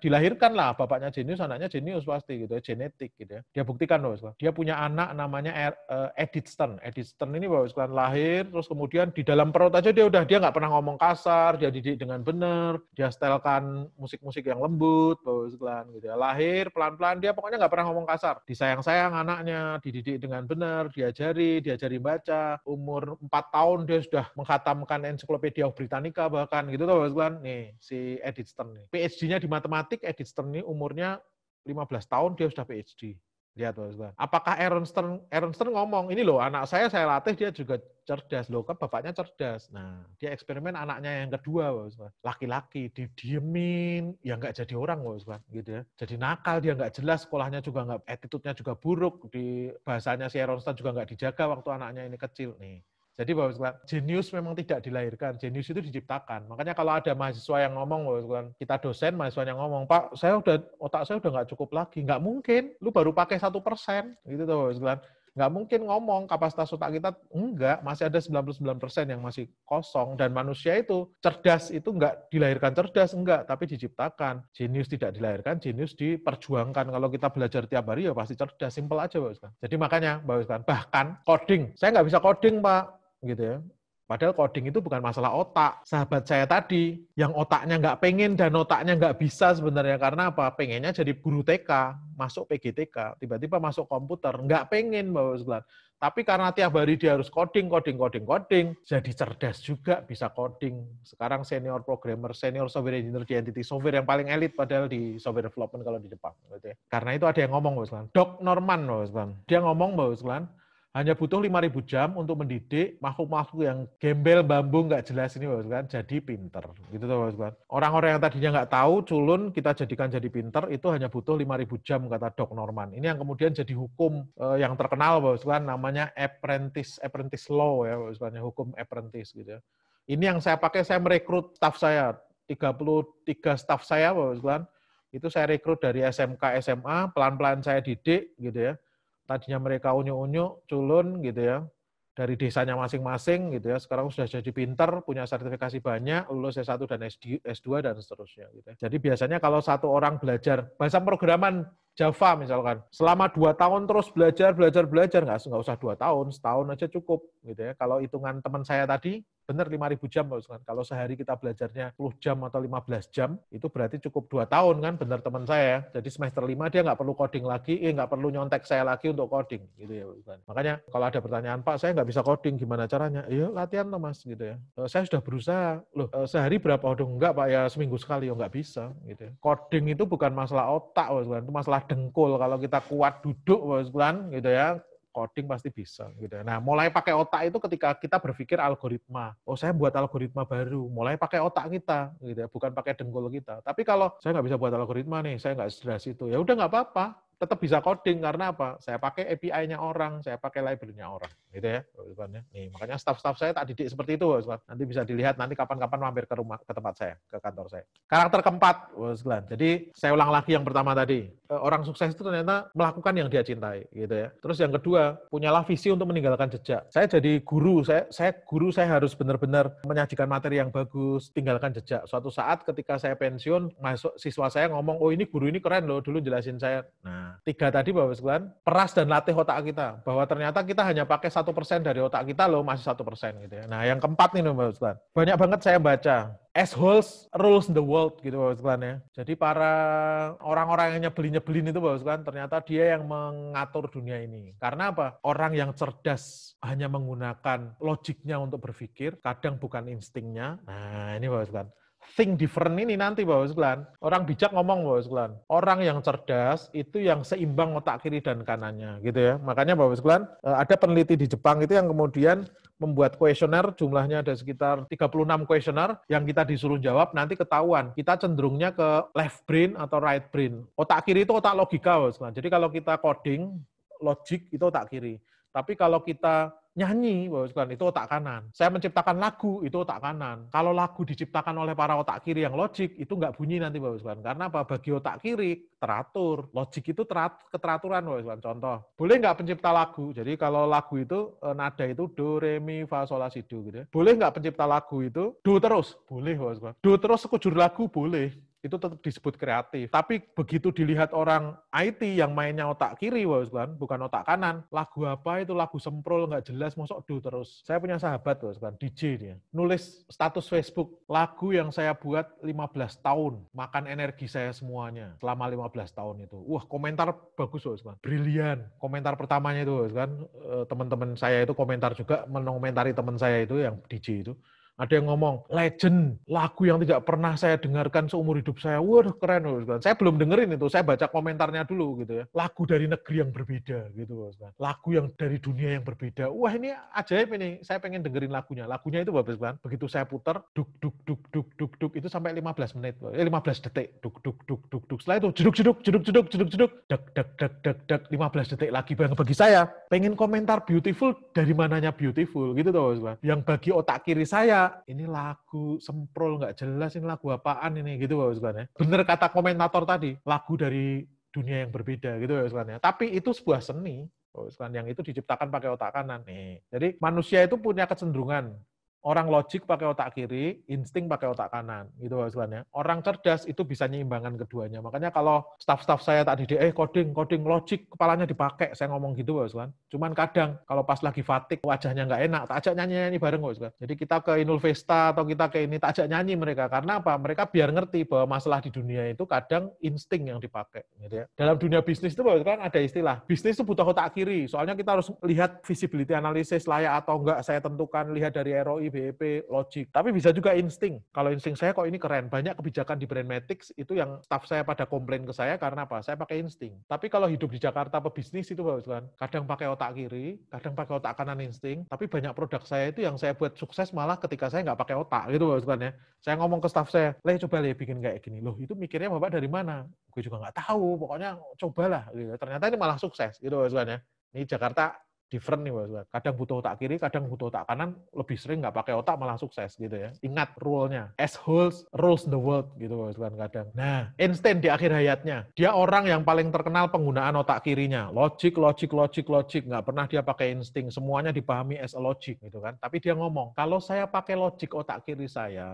dilahirkan lah bapaknya jenius anaknya jenius pasti gitu ya genetik gitu ya dia buktikan loh dia punya anak namanya er, uh, Edith Stern Edith Stern ini bahwa kan lahir terus kemudian di dalam perut aja dia udah dia nggak pernah ngomong kasar dia didik dengan benar dia setelkan musik-musik yang lembut bahwa kan gitu ya lahir pelan-pelan dia pokoknya nggak pernah ngomong kasar disayang-sayang anaknya dididik dengan benar diajari diajari baca umur 4 tahun tahun dia sudah menghatamkan ensiklopedia Britannica bahkan gitu tuh kan nih si Edith Stern nih. PhD-nya di matematik Edith Stern ini umurnya 15 tahun dia sudah PhD. Lihat tuh, Ustaz. Apakah Aaron Stern, Aaron Stern ngomong, ini loh anak saya saya latih dia juga cerdas. Loh kan bapaknya cerdas. Nah dia eksperimen anaknya yang kedua Pak Ustaz. Laki-laki didiemin, ya nggak jadi orang Pak Ustaz. Gitu ya. Jadi nakal, dia nggak jelas, sekolahnya juga nggak, attitude-nya juga buruk. Di bahasanya si Aaron Stern juga nggak dijaga waktu anaknya ini kecil. nih jadi bahwa jenius memang tidak dilahirkan, jenius itu diciptakan. Makanya kalau ada mahasiswa yang ngomong, sekalian, kita dosen, mahasiswa yang ngomong, Pak, saya udah otak saya udah nggak cukup lagi, nggak mungkin. Lu baru pakai satu persen, gitu tuh, nggak mungkin ngomong kapasitas otak kita enggak masih ada 99% yang masih kosong dan manusia itu cerdas itu enggak dilahirkan cerdas enggak tapi diciptakan jenius tidak dilahirkan jenius diperjuangkan kalau kita belajar tiap hari ya pasti cerdas simpel aja Pak Ustaz. Jadi makanya Pak Ustaz, bahkan coding saya nggak bisa coding Pak gitu ya. Padahal coding itu bukan masalah otak. Sahabat saya tadi, yang otaknya nggak pengen dan otaknya nggak bisa sebenarnya. Karena apa? Pengennya jadi guru TK, masuk PGTK, tiba-tiba masuk komputer. Nggak pengen, bahwa sebelah. Tapi karena tiap hari dia harus coding, coding, coding, coding, jadi cerdas juga bisa coding. Sekarang senior programmer, senior software engineer di entity software yang paling elit padahal di software development kalau di Jepang. Gitu ya. Karena itu ada yang ngomong, Bapak Dok Norman, Bapak Dia ngomong, Bapak hanya butuh 5.000 jam untuk mendidik makhluk-makhluk yang gembel bambu nggak jelas ini Bapak Sekalian jadi pinter. Gitu tuh Bapak Sekalian. Orang-orang yang tadinya nggak tahu, culun, kita jadikan jadi pinter, itu hanya butuh 5.000 jam kata Dok Norman. Ini yang kemudian jadi hukum eh, yang terkenal Bapak Sekalian namanya apprentice, apprentice law ya Bapak Sekalian, hukum apprentice gitu ya. Ini yang saya pakai, saya merekrut staff saya, 33 staff saya Bapak Sekalian, itu saya rekrut dari SMK, SMA, pelan-pelan saya didik gitu ya tadinya mereka unyu-unyu, culun gitu ya, dari desanya masing-masing gitu ya. Sekarang sudah jadi pinter, punya sertifikasi banyak, lulus S1 dan S2 dan seterusnya gitu. Ya. Jadi biasanya kalau satu orang belajar bahasa programan Java misalkan. Selama dua tahun terus belajar, belajar, belajar, nggak, nggak usah dua tahun, setahun aja cukup. gitu ya. Kalau hitungan teman saya tadi, benar 5.000 jam Kalau sehari kita belajarnya 10 jam atau 15 jam, itu berarti cukup dua tahun kan, benar teman saya. Jadi semester lima dia nggak perlu coding lagi, eh, nggak perlu nyontek saya lagi untuk coding. gitu ya kan. Makanya kalau ada pertanyaan, Pak saya nggak bisa coding, gimana caranya? Iya latihan loh mas gitu ya. Eh, saya sudah berusaha, loh eh, sehari berapa? dong enggak Pak, ya seminggu sekali, ya nggak bisa. gitu ya. Coding itu bukan masalah otak Pak itu masalah dengkul, kalau kita kuat duduk, bosan gitu ya, coding pasti bisa. Gitu. Ya. Nah, mulai pakai otak itu ketika kita berpikir algoritma. Oh, saya buat algoritma baru. Mulai pakai otak kita, gitu ya, bukan pakai dengkul kita. Tapi kalau saya nggak bisa buat algoritma nih, saya nggak sederhana itu. Ya udah nggak apa-apa tetap bisa coding karena apa? Saya pakai API-nya orang, saya pakai library-nya orang, gitu ya, ya. Nih, makanya staff-staff saya tak didik seperti itu, Nanti bisa dilihat nanti kapan-kapan mampir ke rumah ke tempat saya, ke kantor saya. Karakter keempat, Pak. Jadi saya ulang lagi yang pertama tadi. E, orang sukses itu ternyata melakukan yang dia cintai, gitu ya. Terus yang kedua, punyalah visi untuk meninggalkan jejak. Saya jadi guru, saya saya guru saya harus benar-benar menyajikan materi yang bagus, tinggalkan jejak. Suatu saat ketika saya pensiun, masuk siswa saya ngomong, "Oh, ini guru ini keren loh, dulu jelasin saya." Nah, tiga tadi Bapak sekalian, peras dan latih otak kita. Bahwa ternyata kita hanya pakai satu persen dari otak kita loh, masih satu persen gitu ya. Nah, yang keempat nih Bapak sekalian. Banyak banget saya baca, holes rules the world gitu Bapak sekalian ya. Jadi para orang-orang yang nyebelin-nyebelin itu Bapak sekalian ternyata dia yang mengatur dunia ini. Karena apa? Orang yang cerdas hanya menggunakan logiknya untuk berpikir, kadang bukan instingnya. Nah ini Bapak sekalian think different ini nanti Bapak sekalian. Orang bijak ngomong Bapak sekalian. Orang yang cerdas itu yang seimbang otak kiri dan kanannya gitu ya. Makanya Bapak sekalian eh, ada peneliti di Jepang itu yang kemudian membuat kuesioner jumlahnya ada sekitar 36 kuesioner yang kita disuruh jawab nanti ketahuan kita cenderungnya ke left brain atau right brain. Otak kiri itu otak logika Bapak sekalian. Jadi kalau kita coding logik itu otak kiri. Tapi kalau kita nyanyi, itu otak kanan. Saya menciptakan lagu, itu otak kanan. Kalau lagu diciptakan oleh para otak kiri yang logik, itu nggak bunyi nanti, Bapak Ibu Karena apa? Bagi otak kiri, teratur. Logik itu terat, keteraturan, Bapak Ibu Contoh, boleh nggak pencipta lagu? Jadi kalau lagu itu, eh, nada itu do, re, mi, fa, sol, la, si, do. Gitu. Ya. Boleh nggak pencipta lagu itu? Do terus? Boleh, Bapak Ibu Do terus sekujur lagu? Boleh itu tetap disebut kreatif. Tapi begitu dilihat orang IT yang mainnya otak kiri, bukan, kan, bukan otak kanan, lagu apa itu lagu semprol nggak jelas, mosok do terus. Saya punya sahabat, bukan, DJ dia, nulis status Facebook, lagu yang saya buat 15 tahun, makan energi saya semuanya selama 15 tahun itu. Wah, komentar bagus, bukan, brilian. Komentar pertamanya itu, kan, teman-teman saya itu komentar juga, menomentari teman saya itu yang DJ itu. Ada yang ngomong, legend, lagu yang tidak pernah saya dengarkan seumur hidup saya. Wah, keren. bosan Saya belum dengerin itu, saya baca komentarnya dulu gitu ya. Lagu dari negeri yang berbeda gitu. Ustaz. Lagu yang dari dunia yang berbeda. Wah, ini ajaib ini. Saya pengen dengerin lagunya. Lagunya itu Bapak Ustaz. Begitu saya putar, duk, duk, duk, duk, duk, duk. Itu sampai 15 menit. Eh, 15 detik. Duk, duk, duk, duk, duk. Setelah itu, jeduk, jeduk, jeduk, jeduk, jeduk, jeduk. Dek, dek, dek, dek, dek. 15 detik lagi. bang Bagi saya, pengen komentar beautiful dari mananya beautiful gitu tuh Ustaz. Yang bagi otak kiri saya ini lagu semprol nggak jelas ini lagu apaan ini gitu Pak Usman ya. Bener kata komentator tadi, lagu dari dunia yang berbeda gitu Pak ya. Tapi itu sebuah seni Pak yang itu diciptakan pakai otak kanan nih. Jadi manusia itu punya kecenderungan Orang logik pakai otak kiri, insting pakai otak kanan, gitu maksudnya. Orang cerdas itu bisa nyimbangkan keduanya. Makanya kalau staff-staff saya tak di eh coding, coding logik, kepalanya dipakai, saya ngomong gitu, maksudnya. Cuman kadang kalau pas lagi fatik, wajahnya nggak enak, tak ajak nyanyi-nyanyi bareng, maksudnya. Jadi kita ke Inul Vesta atau kita ke ini, tak ajak nyanyi mereka. Karena apa? Mereka biar ngerti bahwa masalah di dunia itu kadang insting yang dipakai. Gitu ya. Dalam dunia bisnis itu, Basulan, ada istilah. Bisnis itu butuh otak kiri. Soalnya kita harus lihat visibility analysis layak atau enggak saya tentukan, lihat dari ROI BEP, logic. Tapi bisa juga insting. Kalau insting saya kok ini keren. Banyak kebijakan di Brand Brandmatics itu yang staff saya pada komplain ke saya karena apa? Saya pakai insting. Tapi kalau hidup di Jakarta pebisnis itu Bapak Tuhan, kadang pakai otak kiri, kadang pakai otak kanan insting, tapi banyak produk saya itu yang saya buat sukses malah ketika saya nggak pakai otak gitu Bapak Tuhan ya. Saya ngomong ke staff saya, "Leh coba leh bikin kayak gini." Loh, itu mikirnya Bapak dari mana? Gue juga nggak tahu, pokoknya cobalah gitu. Ternyata ini malah sukses gitu Bapak Tuhan ya. Ini Jakarta different nih buat Kadang butuh otak kiri, kadang butuh otak kanan, lebih sering nggak pakai otak malah sukses gitu ya. Ingat rule-nya. as holes rules the world gitu buat kadang. Nah, Einstein di akhir hayatnya, dia orang yang paling terkenal penggunaan otak kirinya. Logic, logic, logic, logic. Nggak pernah dia pakai insting. Semuanya dipahami as a logic gitu kan. Tapi dia ngomong, kalau saya pakai logic otak kiri saya,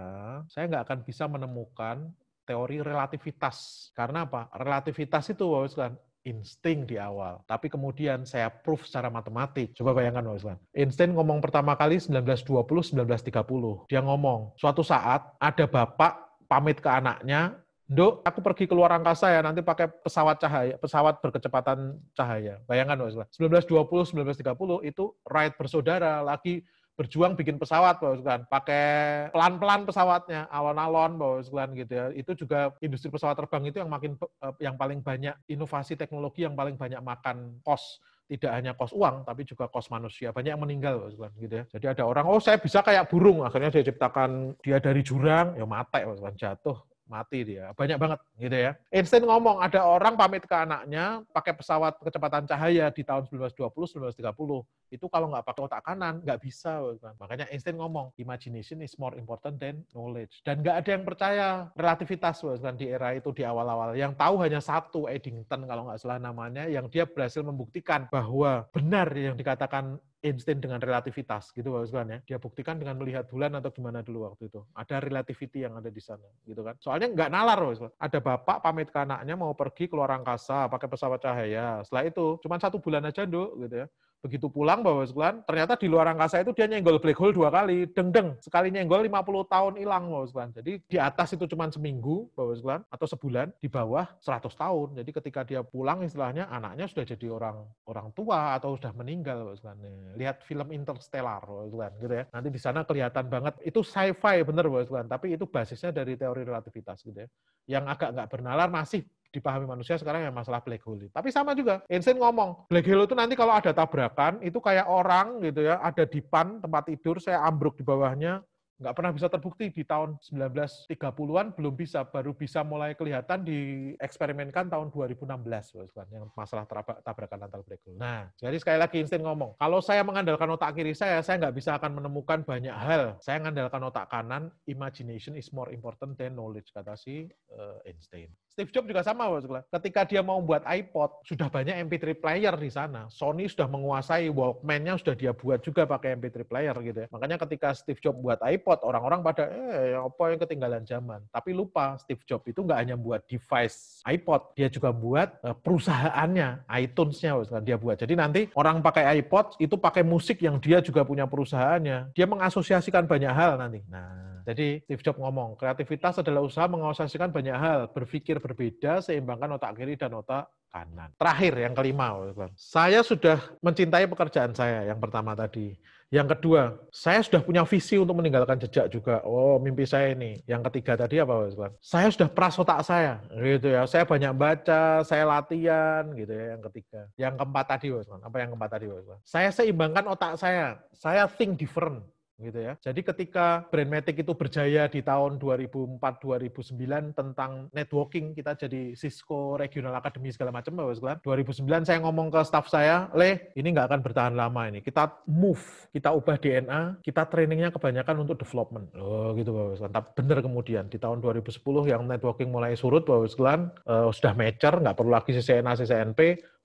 saya nggak akan bisa menemukan teori relativitas. Karena apa? Relativitas itu, Bapak insting di awal, tapi kemudian saya proof secara matematik. Coba bayangkan Pak Islan. Insting ngomong pertama kali 1920, 1930. Dia ngomong, suatu saat ada bapak pamit ke anaknya, Dok, aku pergi ke luar angkasa ya, nanti pakai pesawat cahaya, pesawat berkecepatan cahaya. Bayangkan Pak Islan. 1920, 1930 itu Wright bersaudara lagi berjuang bikin pesawat Bapak sekalian, pakai pelan-pelan pesawatnya, alon-alon Bapak sekalian gitu ya. Itu juga industri pesawat terbang itu yang makin eh, yang paling banyak inovasi teknologi yang paling banyak makan kos tidak hanya kos uang tapi juga kos manusia banyak yang meninggal Pak gitu ya jadi ada orang oh saya bisa kayak burung akhirnya saya ciptakan dia dari jurang ya mati Pak jatuh mati dia. Banyak banget gitu ya. Einstein ngomong ada orang pamit ke anaknya pakai pesawat kecepatan cahaya di tahun 1920 1930. Itu kalau nggak pakai otak kanan nggak bisa. Makanya Einstein ngomong imagination is more important than knowledge. Dan nggak ada yang percaya relativitas kan di era itu di awal-awal. Yang tahu hanya satu Eddington kalau nggak salah namanya yang dia berhasil membuktikan bahwa benar yang dikatakan Einstein dengan relativitas gitu Pak Usman ya. Dia buktikan dengan melihat bulan atau gimana dulu waktu itu. Ada relativity yang ada di sana gitu kan. Soalnya nggak nalar Pak Usman. Ada bapak pamit ke anaknya mau pergi ke luar angkasa pakai pesawat cahaya. Setelah itu cuma satu bulan aja Nduk gitu ya. Begitu pulang Bapak sekalian, ternyata di luar angkasa itu dia nyenggol black hole dua kali, deng-deng. Sekali nyenggol 50 tahun hilang Bapak sekalian. Jadi di atas itu cuma seminggu Bapak sekalian atau sebulan, di bawah 100 tahun. Jadi ketika dia pulang istilahnya anaknya sudah jadi orang orang tua atau sudah meninggal Bapak sekalian. Lihat film Interstellar Bapak sekalian gitu ya. Nanti di sana kelihatan banget itu sci-fi bener Bapak sekalian, tapi itu basisnya dari teori relativitas gitu ya. Yang agak nggak bernalar masih dipahami manusia sekarang yang masalah black hole. Tapi sama juga, Einstein ngomong, black hole itu nanti kalau ada tabrakan, itu kayak orang gitu ya, ada di pan tempat tidur, saya ambruk di bawahnya, nggak pernah bisa terbukti di tahun 1930-an belum bisa baru bisa mulai kelihatan di dieksperimenkan tahun 2016 yang masalah tabrakan antar black hole. Nah, jadi sekali lagi Einstein ngomong, kalau saya mengandalkan otak kiri saya, saya nggak bisa akan menemukan banyak hal. Saya mengandalkan otak kanan, imagination is more important than knowledge kata si uh, Einstein. Steve Jobs juga sama, Pak Ketika dia mau buat iPod, sudah banyak MP3 player di sana. Sony sudah menguasai Walkman-nya sudah dia buat juga pakai MP3 player gitu ya. Makanya ketika Steve Jobs buat iPod, orang-orang pada eh apa yang ketinggalan zaman. Tapi lupa Steve Jobs itu nggak hanya buat device iPod, dia juga buat eh, perusahaannya, iTunes-nya Pak dia buat. Jadi nanti orang pakai iPod itu pakai musik yang dia juga punya perusahaannya. Dia mengasosiasikan banyak hal nanti. Nah, jadi Steve Jobs ngomong, kreativitas adalah usaha mengasosiasikan banyak hal, berpikir berbeda, seimbangkan otak kiri dan otak kanan. Terakhir yang kelima, Saya sudah mencintai pekerjaan saya yang pertama tadi. Yang kedua, saya sudah punya visi untuk meninggalkan jejak juga. Oh, mimpi saya ini. Yang ketiga tadi apa, Pak? Saya sudah peras otak saya, gitu ya. Saya banyak baca, saya latihan, gitu ya. Yang ketiga. Yang keempat tadi, Pak. Apa yang keempat tadi, Pak? Saya seimbangkan otak saya. Saya think different gitu ya. Jadi ketika Brandmatic itu berjaya di tahun 2004-2009 tentang networking, kita jadi Cisco Regional Academy segala macam, Bapak sekalian. 2009 saya ngomong ke staff saya, leh ini nggak akan bertahan lama ini. Kita move, kita ubah DNA, kita trainingnya kebanyakan untuk development. Oh gitu Bapak sekalian. Tapi benar kemudian di tahun 2010 yang networking mulai surut Bapak sekalian, uh, eh, sudah mecer, nggak perlu lagi CCNA, CCNP,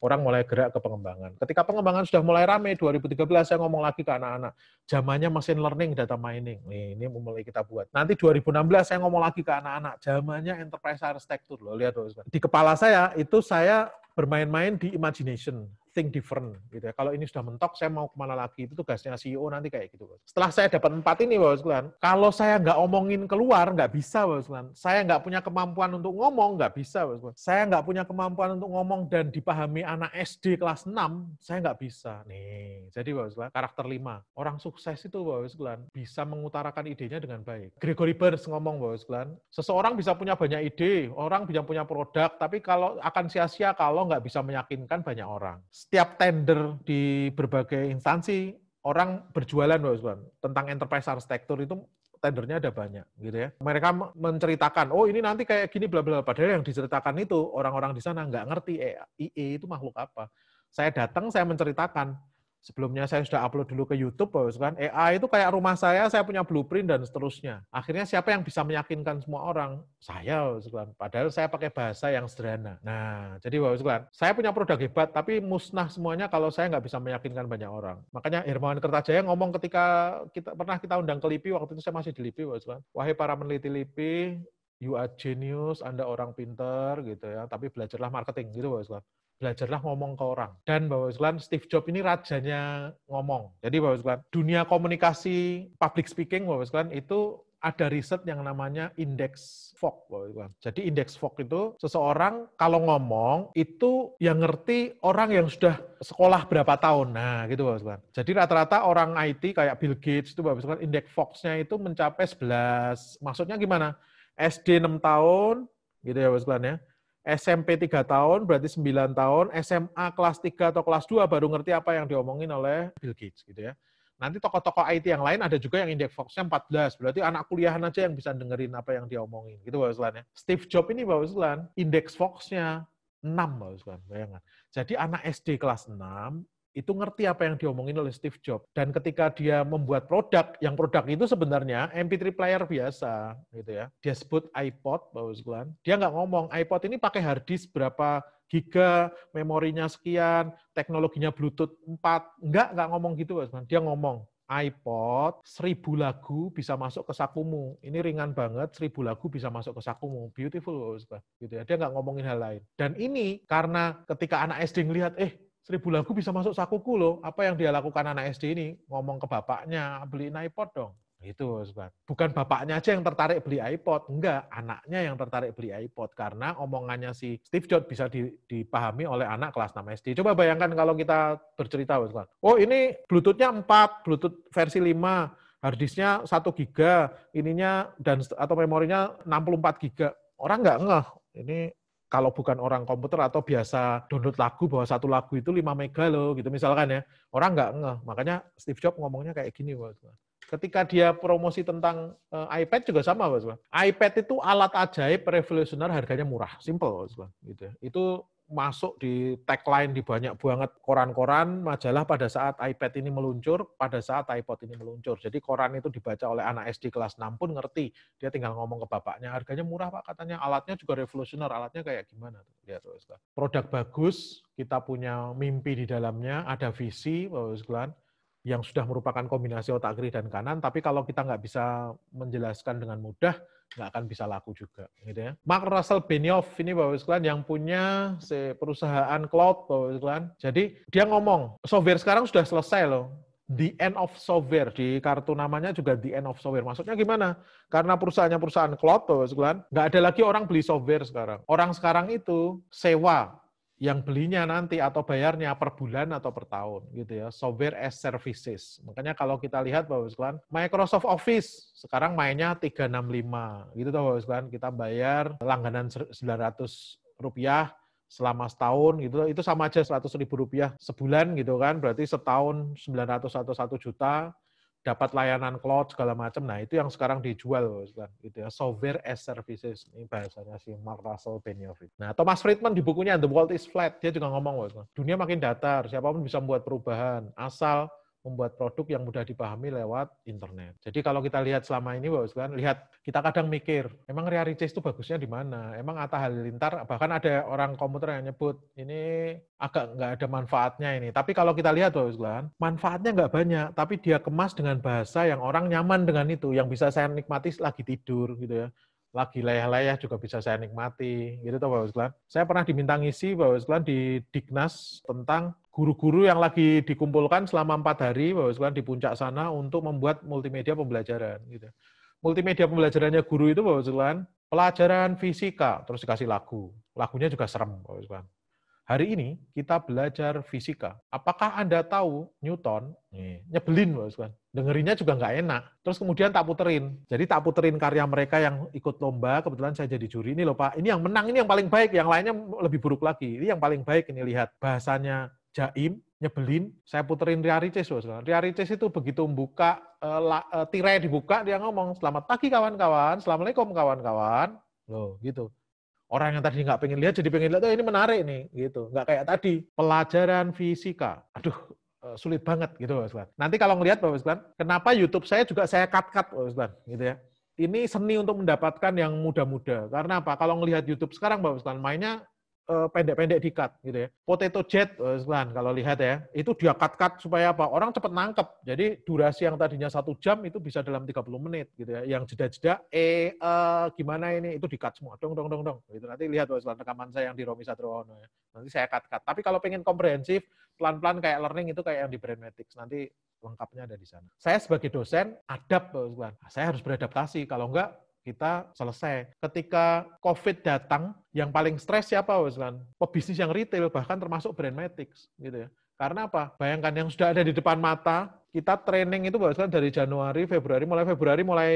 orang mulai gerak ke pengembangan. Ketika pengembangan sudah mulai ramai 2013 saya ngomong lagi ke anak-anak, zamannya machine learning data mining. Nih, ini mulai kita buat. Nanti 2016 saya ngomong lagi ke anak-anak, zamannya enterprise architecture loh, lihat loh. Di kepala saya itu saya bermain-main di imagination think different gitu ya. Kalau ini sudah mentok, saya mau kemana lagi? Itu tugasnya CEO nanti kayak gitu. Setelah saya dapat empat ini, Bapak sekalian, kalau saya nggak omongin keluar, nggak bisa, Bapak sekalian. Saya nggak punya kemampuan untuk ngomong, nggak bisa, Bapak sekalian. Saya nggak punya kemampuan untuk ngomong dan dipahami anak SD kelas 6, saya nggak bisa. Nih, jadi Bapak sekalian, karakter lima Orang sukses itu, Bapak sekalian, bisa mengutarakan idenya dengan baik. Gregory Burns ngomong, Bapak sekalian, seseorang bisa punya banyak ide, orang bisa punya produk, tapi kalau akan sia-sia kalau nggak bisa meyakinkan banyak orang setiap tender di berbagai instansi orang berjualan Pak Usman tentang enterprise arsitektur itu tendernya ada banyak gitu ya. Mereka menceritakan, oh ini nanti kayak gini bla bla padahal yang diceritakan itu orang-orang di sana nggak ngerti eh, IE itu makhluk apa. Saya datang, saya menceritakan, sebelumnya saya sudah upload dulu ke YouTube, bos kan AI itu kayak rumah saya, saya punya blueprint dan seterusnya. Akhirnya siapa yang bisa meyakinkan semua orang? Saya, bos kan? Padahal saya pakai bahasa yang sederhana. Nah, jadi bos kan? saya punya produk hebat, tapi musnah semuanya kalau saya nggak bisa meyakinkan banyak orang. Makanya Hermawan Kertajaya ngomong ketika kita pernah kita undang ke LIPI, waktu itu saya masih di LIPI, bos kan? Wahai para meneliti LIPI, you are genius, Anda orang pinter gitu ya, tapi belajarlah marketing gitu Bapak belajarlah ngomong ke orang. Dan Bapak sekalian, Steve Jobs ini rajanya ngomong. Jadi Bapak sekalian, dunia komunikasi public speaking Bapak sekalian itu ada riset yang namanya indeks Fok. Jadi indeks Fok itu seseorang kalau ngomong itu yang ngerti orang yang sudah sekolah berapa tahun. Nah, gitu Bapak Sekalian. Jadi rata-rata orang IT kayak Bill Gates itu Bapak Sekalian indeks Foknya itu mencapai 11. Maksudnya gimana? SD 6 tahun gitu ya Bapak Sekalian ya SMP 3 tahun berarti 9 tahun, SMA kelas 3 atau kelas 2 baru ngerti apa yang diomongin oleh Bill Gates gitu ya. Nanti tokoh-tokoh IT yang lain ada juga yang indeks Fox-nya 14. Berarti anak kuliahan aja yang bisa dengerin apa yang diomongin. Gitu Bapak Uslan ya. Steve Jobs ini Bapak Uslan, indeks Fox-nya 6 Bapak Uslan, bayangkan. Jadi anak SD kelas 6, itu ngerti apa yang diomongin oleh Steve Jobs. Dan ketika dia membuat produk, yang produk itu sebenarnya MP3 player biasa, gitu ya. Dia sebut iPod, Pak Dia nggak ngomong, iPod ini pakai hard disk berapa giga, memorinya sekian, teknologinya Bluetooth 4. nggak nggak ngomong gitu, Pak Dia ngomong, iPod, seribu lagu bisa masuk ke sakumu. Ini ringan banget, seribu lagu bisa masuk ke sakumu. Beautiful, Pak Gitu ya. Dia nggak ngomongin hal lain. Dan ini karena ketika anak SD ngelihat, eh seribu lagu bisa masuk sakuku loh. Apa yang dia lakukan anak SD ini? Ngomong ke bapaknya, beli iPod dong. Itu, Sobat. Bukan bapaknya aja yang tertarik beli iPod, enggak, anaknya yang tertarik beli iPod karena omongannya si Steve Jobs bisa dipahami oleh anak kelas 6 SD. Coba bayangkan kalau kita bercerita, Sobat. Oh, ini Bluetooth-nya 4, Bluetooth versi 5, harddisknya 1 giga, ininya dan atau memorinya 64 giga. Orang nggak ngeh, ini kalau bukan orang komputer atau biasa download lagu bahwa satu lagu itu 5 mega loh gitu misalkan ya orang nggak ngeh makanya Steve Jobs ngomongnya kayak gini bos ketika dia promosi tentang uh, iPad juga sama bos, iPad itu alat ajaib revolusioner harganya murah simple bos gitu ya. itu masuk di tagline di banyak banget koran-koran, majalah pada saat iPad ini meluncur, pada saat iPod ini meluncur. Jadi koran itu dibaca oleh anak SD kelas 6 pun ngerti. Dia tinggal ngomong ke bapaknya, harganya murah Pak katanya, alatnya juga revolusioner, alatnya kayak gimana. Lihat Produk bagus, kita punya mimpi di dalamnya, ada visi Pak Wisgulan yang sudah merupakan kombinasi otak kiri dan kanan, tapi kalau kita nggak bisa menjelaskan dengan mudah, nggak akan bisa laku juga. Gitu ya. Mark Russell Benioff ini Bapak sekalian yang punya perusahaan cloud Bapak sekalian. Jadi dia ngomong, software sekarang sudah selesai loh. The end of software di kartu namanya juga the end of software. Maksudnya gimana? Karena perusahaannya perusahaan cloud, Bapak sekalian, nggak ada lagi orang beli software sekarang. Orang sekarang itu sewa yang belinya nanti atau bayarnya per bulan atau per tahun gitu ya software as services makanya kalau kita lihat bapak sekalian Microsoft Office sekarang mainnya 365 gitu tuh bapak sekalian kita bayar langganan 900 rupiah selama setahun gitu itu sama aja 100 ribu rupiah sebulan gitu kan berarti setahun 900 atau satu juta dapat layanan cloud segala macam. Nah, itu yang sekarang dijual, Ustaz. Gitu ya. Software as services ini bahasanya si Mark Russell Benioff. Nah, Thomas Friedman di bukunya The World is Flat, dia juga ngomong, Ustaz. Dunia makin datar, siapapun bisa membuat perubahan asal membuat produk yang mudah dipahami lewat internet. Jadi kalau kita lihat selama ini, Bapak sekalian, lihat kita kadang mikir, emang Ria Ricis itu bagusnya di mana? Emang Atta Halilintar, bahkan ada orang komputer yang nyebut, ini agak nggak ada manfaatnya ini. Tapi kalau kita lihat, Bapak sekalian, manfaatnya nggak banyak, tapi dia kemas dengan bahasa yang orang nyaman dengan itu, yang bisa saya nikmati lagi tidur gitu ya lagi layah-layah juga bisa saya nikmati gitu toh Bapak sekalian. Saya pernah diminta ngisi Bapak sekalian di Dignas tentang guru-guru yang lagi dikumpulkan selama empat hari bahwa sekolah di puncak sana untuk membuat multimedia pembelajaran gitu. Multimedia pembelajarannya guru itu bahwa sekolah pelajaran fisika terus dikasih lagu. Lagunya juga serem bahwa sekolah. Hari ini kita belajar fisika. Apakah Anda tahu Newton? Nih, nyebelin, bahwa Kan. Dengerinnya juga nggak enak. Terus kemudian tak puterin. Jadi tak puterin karya mereka yang ikut lomba. Kebetulan saya jadi juri. Ini loh Pak, ini yang menang, ini yang paling baik. Yang lainnya lebih buruk lagi. Ini yang paling baik, ini lihat. Bahasanya jaim, nyebelin. Saya puterin Ria Ricis, saudara. Ria Ricis itu begitu membuka uh, la, uh, tirai dibuka dia ngomong selamat pagi kawan-kawan, assalamualaikum kawan-kawan. Loh, gitu. Orang yang tadi nggak pengen lihat jadi pengen lihat, oh, ini menarik nih, gitu. Nggak kayak tadi pelajaran fisika. Aduh, eh, sulit banget gitu, Pak Ustaz. Nanti kalau ngelihat, Pak Ustaz, kenapa YouTube saya juga saya cut-cut, Pak Ustaz, gitu ya ini seni untuk mendapatkan yang muda-muda. Karena apa? Kalau ngelihat YouTube sekarang, Bapak Ustaz, mainnya Eh, pendek-pendek dikat gitu ya. Potato jet kan kalau lihat ya, itu dia cut-cut supaya apa? Orang cepat nangkep. Jadi durasi yang tadinya satu jam itu bisa dalam 30 menit gitu ya. Yang jeda-jeda eh uh, gimana ini itu dikat semua. Dong dong dong dong. Gitu. Nanti lihat Ozlan rekaman saya yang di Romi Satrono ya. Nanti saya cut-cut. Tapi kalau pengen komprehensif, pelan-pelan kayak learning itu kayak yang di Brandmatics. Nanti lengkapnya ada di sana. Saya sebagai dosen adab, Saya harus beradaptasi. Kalau enggak, kita selesai. Ketika COVID datang, yang paling stres siapa, bosan? Pebisnis yang retail, bahkan termasuk brand Matics, gitu ya. Karena apa? Bayangkan yang sudah ada di depan mata, kita training itu bahkan dari Januari, Februari, mulai Februari mulai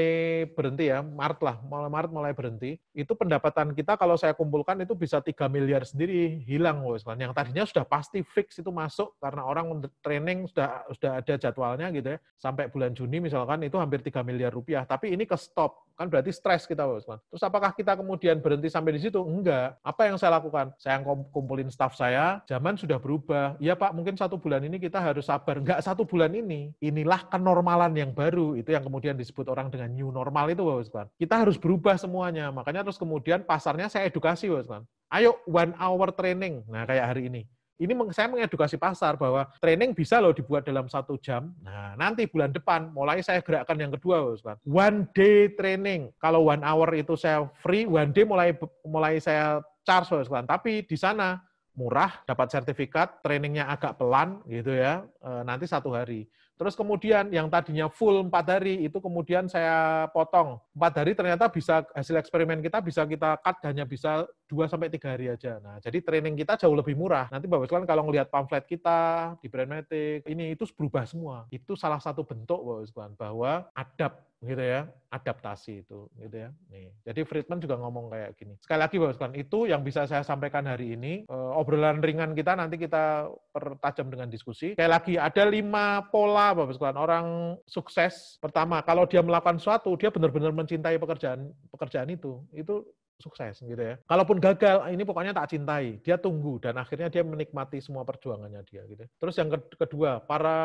berhenti ya, Maret lah, mulai Maret mulai berhenti. Itu pendapatan kita kalau saya kumpulkan itu bisa 3 miliar sendiri hilang Wisman. Yang tadinya sudah pasti fix itu masuk karena orang training sudah sudah ada jadwalnya gitu ya. Sampai bulan Juni misalkan itu hampir 3 miliar rupiah, tapi ini ke stop kan berarti stres kita Wisman. Terus apakah kita kemudian berhenti sampai di situ? Enggak. Apa yang saya lakukan? Saya kumpulin staff saya, zaman sudah berubah. Ya Pak, mungkin satu bulan ini kita harus sabar. Enggak satu bulan ini, inilah kenormalan yang baru itu yang kemudian disebut orang dengan new normal itu Bapak sekalian. Kita harus berubah semuanya. Makanya terus kemudian pasarnya saya edukasi Bapak sekalian. Ayo one hour training. Nah, kayak hari ini ini saya mengedukasi pasar bahwa training bisa loh dibuat dalam satu jam. Nah, nanti bulan depan mulai saya gerakkan yang kedua, Bapak One day training. Kalau one hour itu saya free, one day mulai mulai saya charge, Ustaz. Tapi di sana murah, dapat sertifikat, trainingnya agak pelan gitu ya, eh, nanti satu hari. Terus kemudian yang tadinya full empat hari itu kemudian saya potong empat hari ternyata bisa hasil eksperimen kita bisa kita cut hanya bisa dua sampai tiga hari aja. Nah, jadi training kita jauh lebih murah. Nanti Bapak sekalian kalau ngelihat pamflet kita di Brandmatic, ini itu berubah semua. Itu salah satu bentuk Bapak sekalian bahwa adapt gitu ya adaptasi itu gitu ya nih jadi Friedman juga ngomong kayak gini sekali lagi bapak sekalian itu yang bisa saya sampaikan hari ini e, obrolan ringan kita nanti kita pertajam dengan diskusi sekali lagi ada lima pola bapak sekalian orang sukses pertama kalau dia melakukan suatu dia benar-benar mencintai pekerjaan pekerjaan itu itu sukses gitu ya. Kalaupun gagal, ah, ini pokoknya tak cintai. Dia tunggu dan akhirnya dia menikmati semua perjuangannya dia gitu. Terus yang kedua, para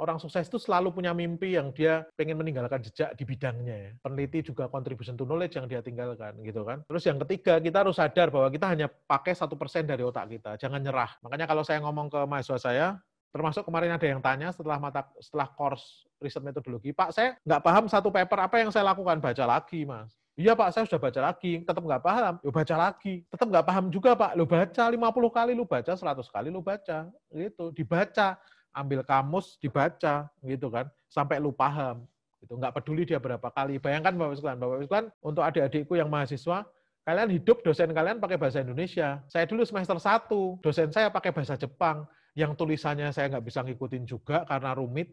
orang sukses itu selalu punya mimpi yang dia pengen meninggalkan jejak di bidangnya ya. Peneliti juga contribution to knowledge yang dia tinggalkan gitu kan. Terus yang ketiga, kita harus sadar bahwa kita hanya pakai satu persen dari otak kita. Jangan nyerah. Makanya kalau saya ngomong ke mahasiswa saya, termasuk kemarin ada yang tanya setelah mata setelah course riset metodologi, Pak, saya nggak paham satu paper apa yang saya lakukan, baca lagi, Mas. Iya Pak, saya sudah baca lagi, tetap nggak paham. Yo baca lagi, tetap nggak paham juga Pak. Lo baca 50 kali, lo baca 100 kali, lo baca. Gitu, dibaca. Ambil kamus, dibaca. Gitu kan, sampai lo paham. gitu. nggak peduli dia berapa kali. Bayangkan Bapak sekalian, Bapak sekalian, untuk adik-adikku yang mahasiswa, kalian hidup dosen kalian pakai bahasa Indonesia. Saya dulu semester 1, dosen saya pakai bahasa Jepang. Yang tulisannya saya nggak bisa ngikutin juga karena rumit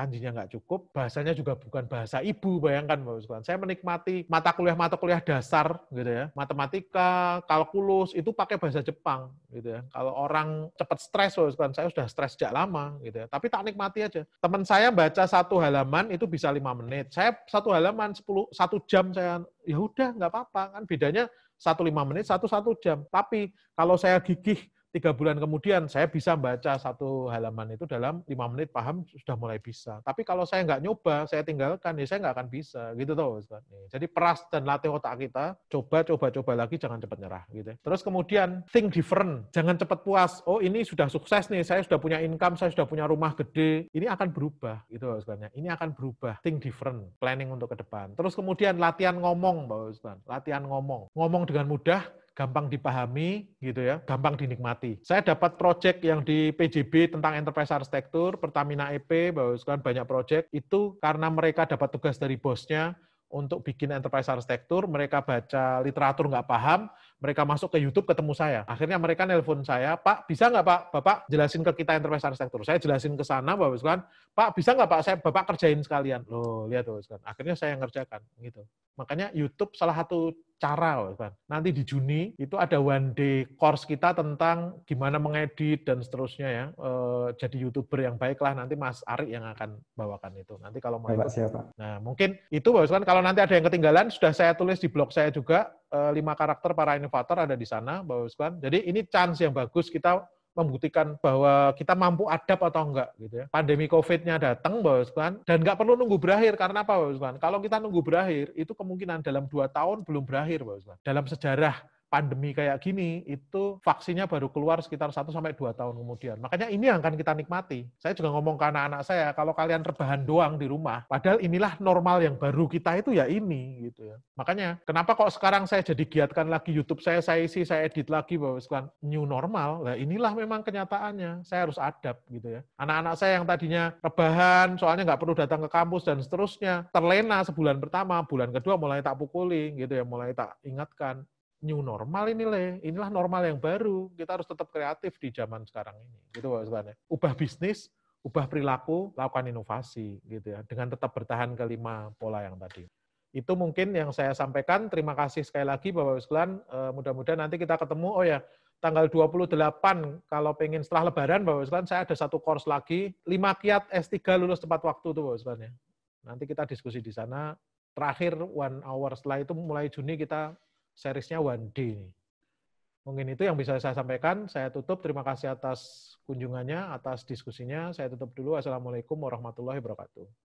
kanjinya nggak cukup, bahasanya juga bukan bahasa ibu, bayangkan Bapak sekalian. Saya menikmati mata kuliah-mata kuliah dasar gitu ya, matematika, kalkulus itu pakai bahasa Jepang gitu ya. Kalau orang cepat stres Bapak sekalian, saya sudah stres sejak lama gitu ya. Tapi tak nikmati aja. Teman saya baca satu halaman itu bisa lima menit. Saya satu halaman sepuluh satu jam saya ya udah nggak apa-apa kan bedanya satu lima menit satu satu jam. Tapi kalau saya gigih tiga bulan kemudian saya bisa baca satu halaman itu dalam lima menit paham sudah mulai bisa. Tapi kalau saya nggak nyoba, saya tinggalkan, ya saya nggak akan bisa. Gitu tuh. Jadi peras dan latih otak kita, coba, coba, coba lagi, jangan cepat nyerah. gitu. Ya. Terus kemudian, think different. Jangan cepat puas. Oh ini sudah sukses nih, saya sudah punya income, saya sudah punya rumah gede. Ini akan berubah. gitu sebenarnya Ini akan berubah. Think different. Planning untuk ke depan. Terus kemudian latihan ngomong, Pak Ustaz. Latihan ngomong. Ngomong dengan mudah, gampang dipahami gitu ya, gampang dinikmati. Saya dapat proyek yang di PJB tentang enterprise arsitektur, Pertamina EP, bahwa sekarang banyak proyek itu karena mereka dapat tugas dari bosnya untuk bikin enterprise arsitektur, mereka baca literatur nggak paham, mereka masuk ke YouTube ketemu saya. Akhirnya mereka nelpon saya, Pak, bisa nggak Pak, Bapak jelasin ke kita enterprise arsitektur. Saya jelasin ke sana, Bapak sekalian, Pak, bisa nggak Pak, saya Bapak kerjain sekalian. Loh, lihat Bapak sekalian. Akhirnya saya ngerjakan, gitu. Makanya YouTube salah satu cara loh, Nanti di Juni itu ada one day course kita tentang gimana mengedit dan seterusnya ya. E, jadi YouTuber yang baik lah nanti Mas Ari yang akan bawakan itu. Nanti kalau mau Baik, siapa? Nah, mungkin itu Bapak kan kalau nanti ada yang ketinggalan sudah saya tulis di blog saya juga eh, lima karakter para inovator ada di sana Bapak Jadi ini chance yang bagus kita membuktikan bahwa kita mampu adapt atau enggak gitu ya. Pandemi COVID-nya datang Bapak Ibu dan nggak perlu nunggu berakhir karena apa Bapak Ibu Kalau kita nunggu berakhir itu kemungkinan dalam dua tahun belum berakhir Bapak Ibu Dalam sejarah pandemi kayak gini itu vaksinnya baru keluar sekitar 1 sampai 2 tahun kemudian. Makanya ini yang akan kita nikmati. Saya juga ngomong ke anak-anak saya kalau kalian rebahan doang di rumah, padahal inilah normal yang baru kita itu ya ini gitu ya. Makanya kenapa kok sekarang saya jadi giatkan lagi YouTube saya, saya isi, saya edit lagi bahwa sekarang new normal. Nah, inilah memang kenyataannya. Saya harus adab gitu ya. Anak-anak saya yang tadinya rebahan, soalnya nggak perlu datang ke kampus dan seterusnya, terlena sebulan pertama, bulan kedua mulai tak pukulin gitu ya, mulai tak ingatkan new normal ini le. Inilah normal yang baru. Kita harus tetap kreatif di zaman sekarang ini. Gitu Pak Ustaz. Ya. Ubah bisnis, ubah perilaku, lakukan inovasi gitu ya. Dengan tetap bertahan ke lima pola yang tadi. Itu mungkin yang saya sampaikan. Terima kasih sekali lagi Bapak sekalian. Eh, mudah-mudahan nanti kita ketemu. Oh ya, tanggal 28 kalau pengen setelah lebaran Bapak sekalian saya ada satu course lagi Lima kiat S3 lulus tepat waktu tuh Bapak sekalian ya. Nanti kita diskusi di sana. Terakhir one hour setelah itu mulai Juni kita seriesnya One D Mungkin itu yang bisa saya sampaikan. Saya tutup. Terima kasih atas kunjungannya, atas diskusinya. Saya tutup dulu. Assalamualaikum warahmatullahi wabarakatuh.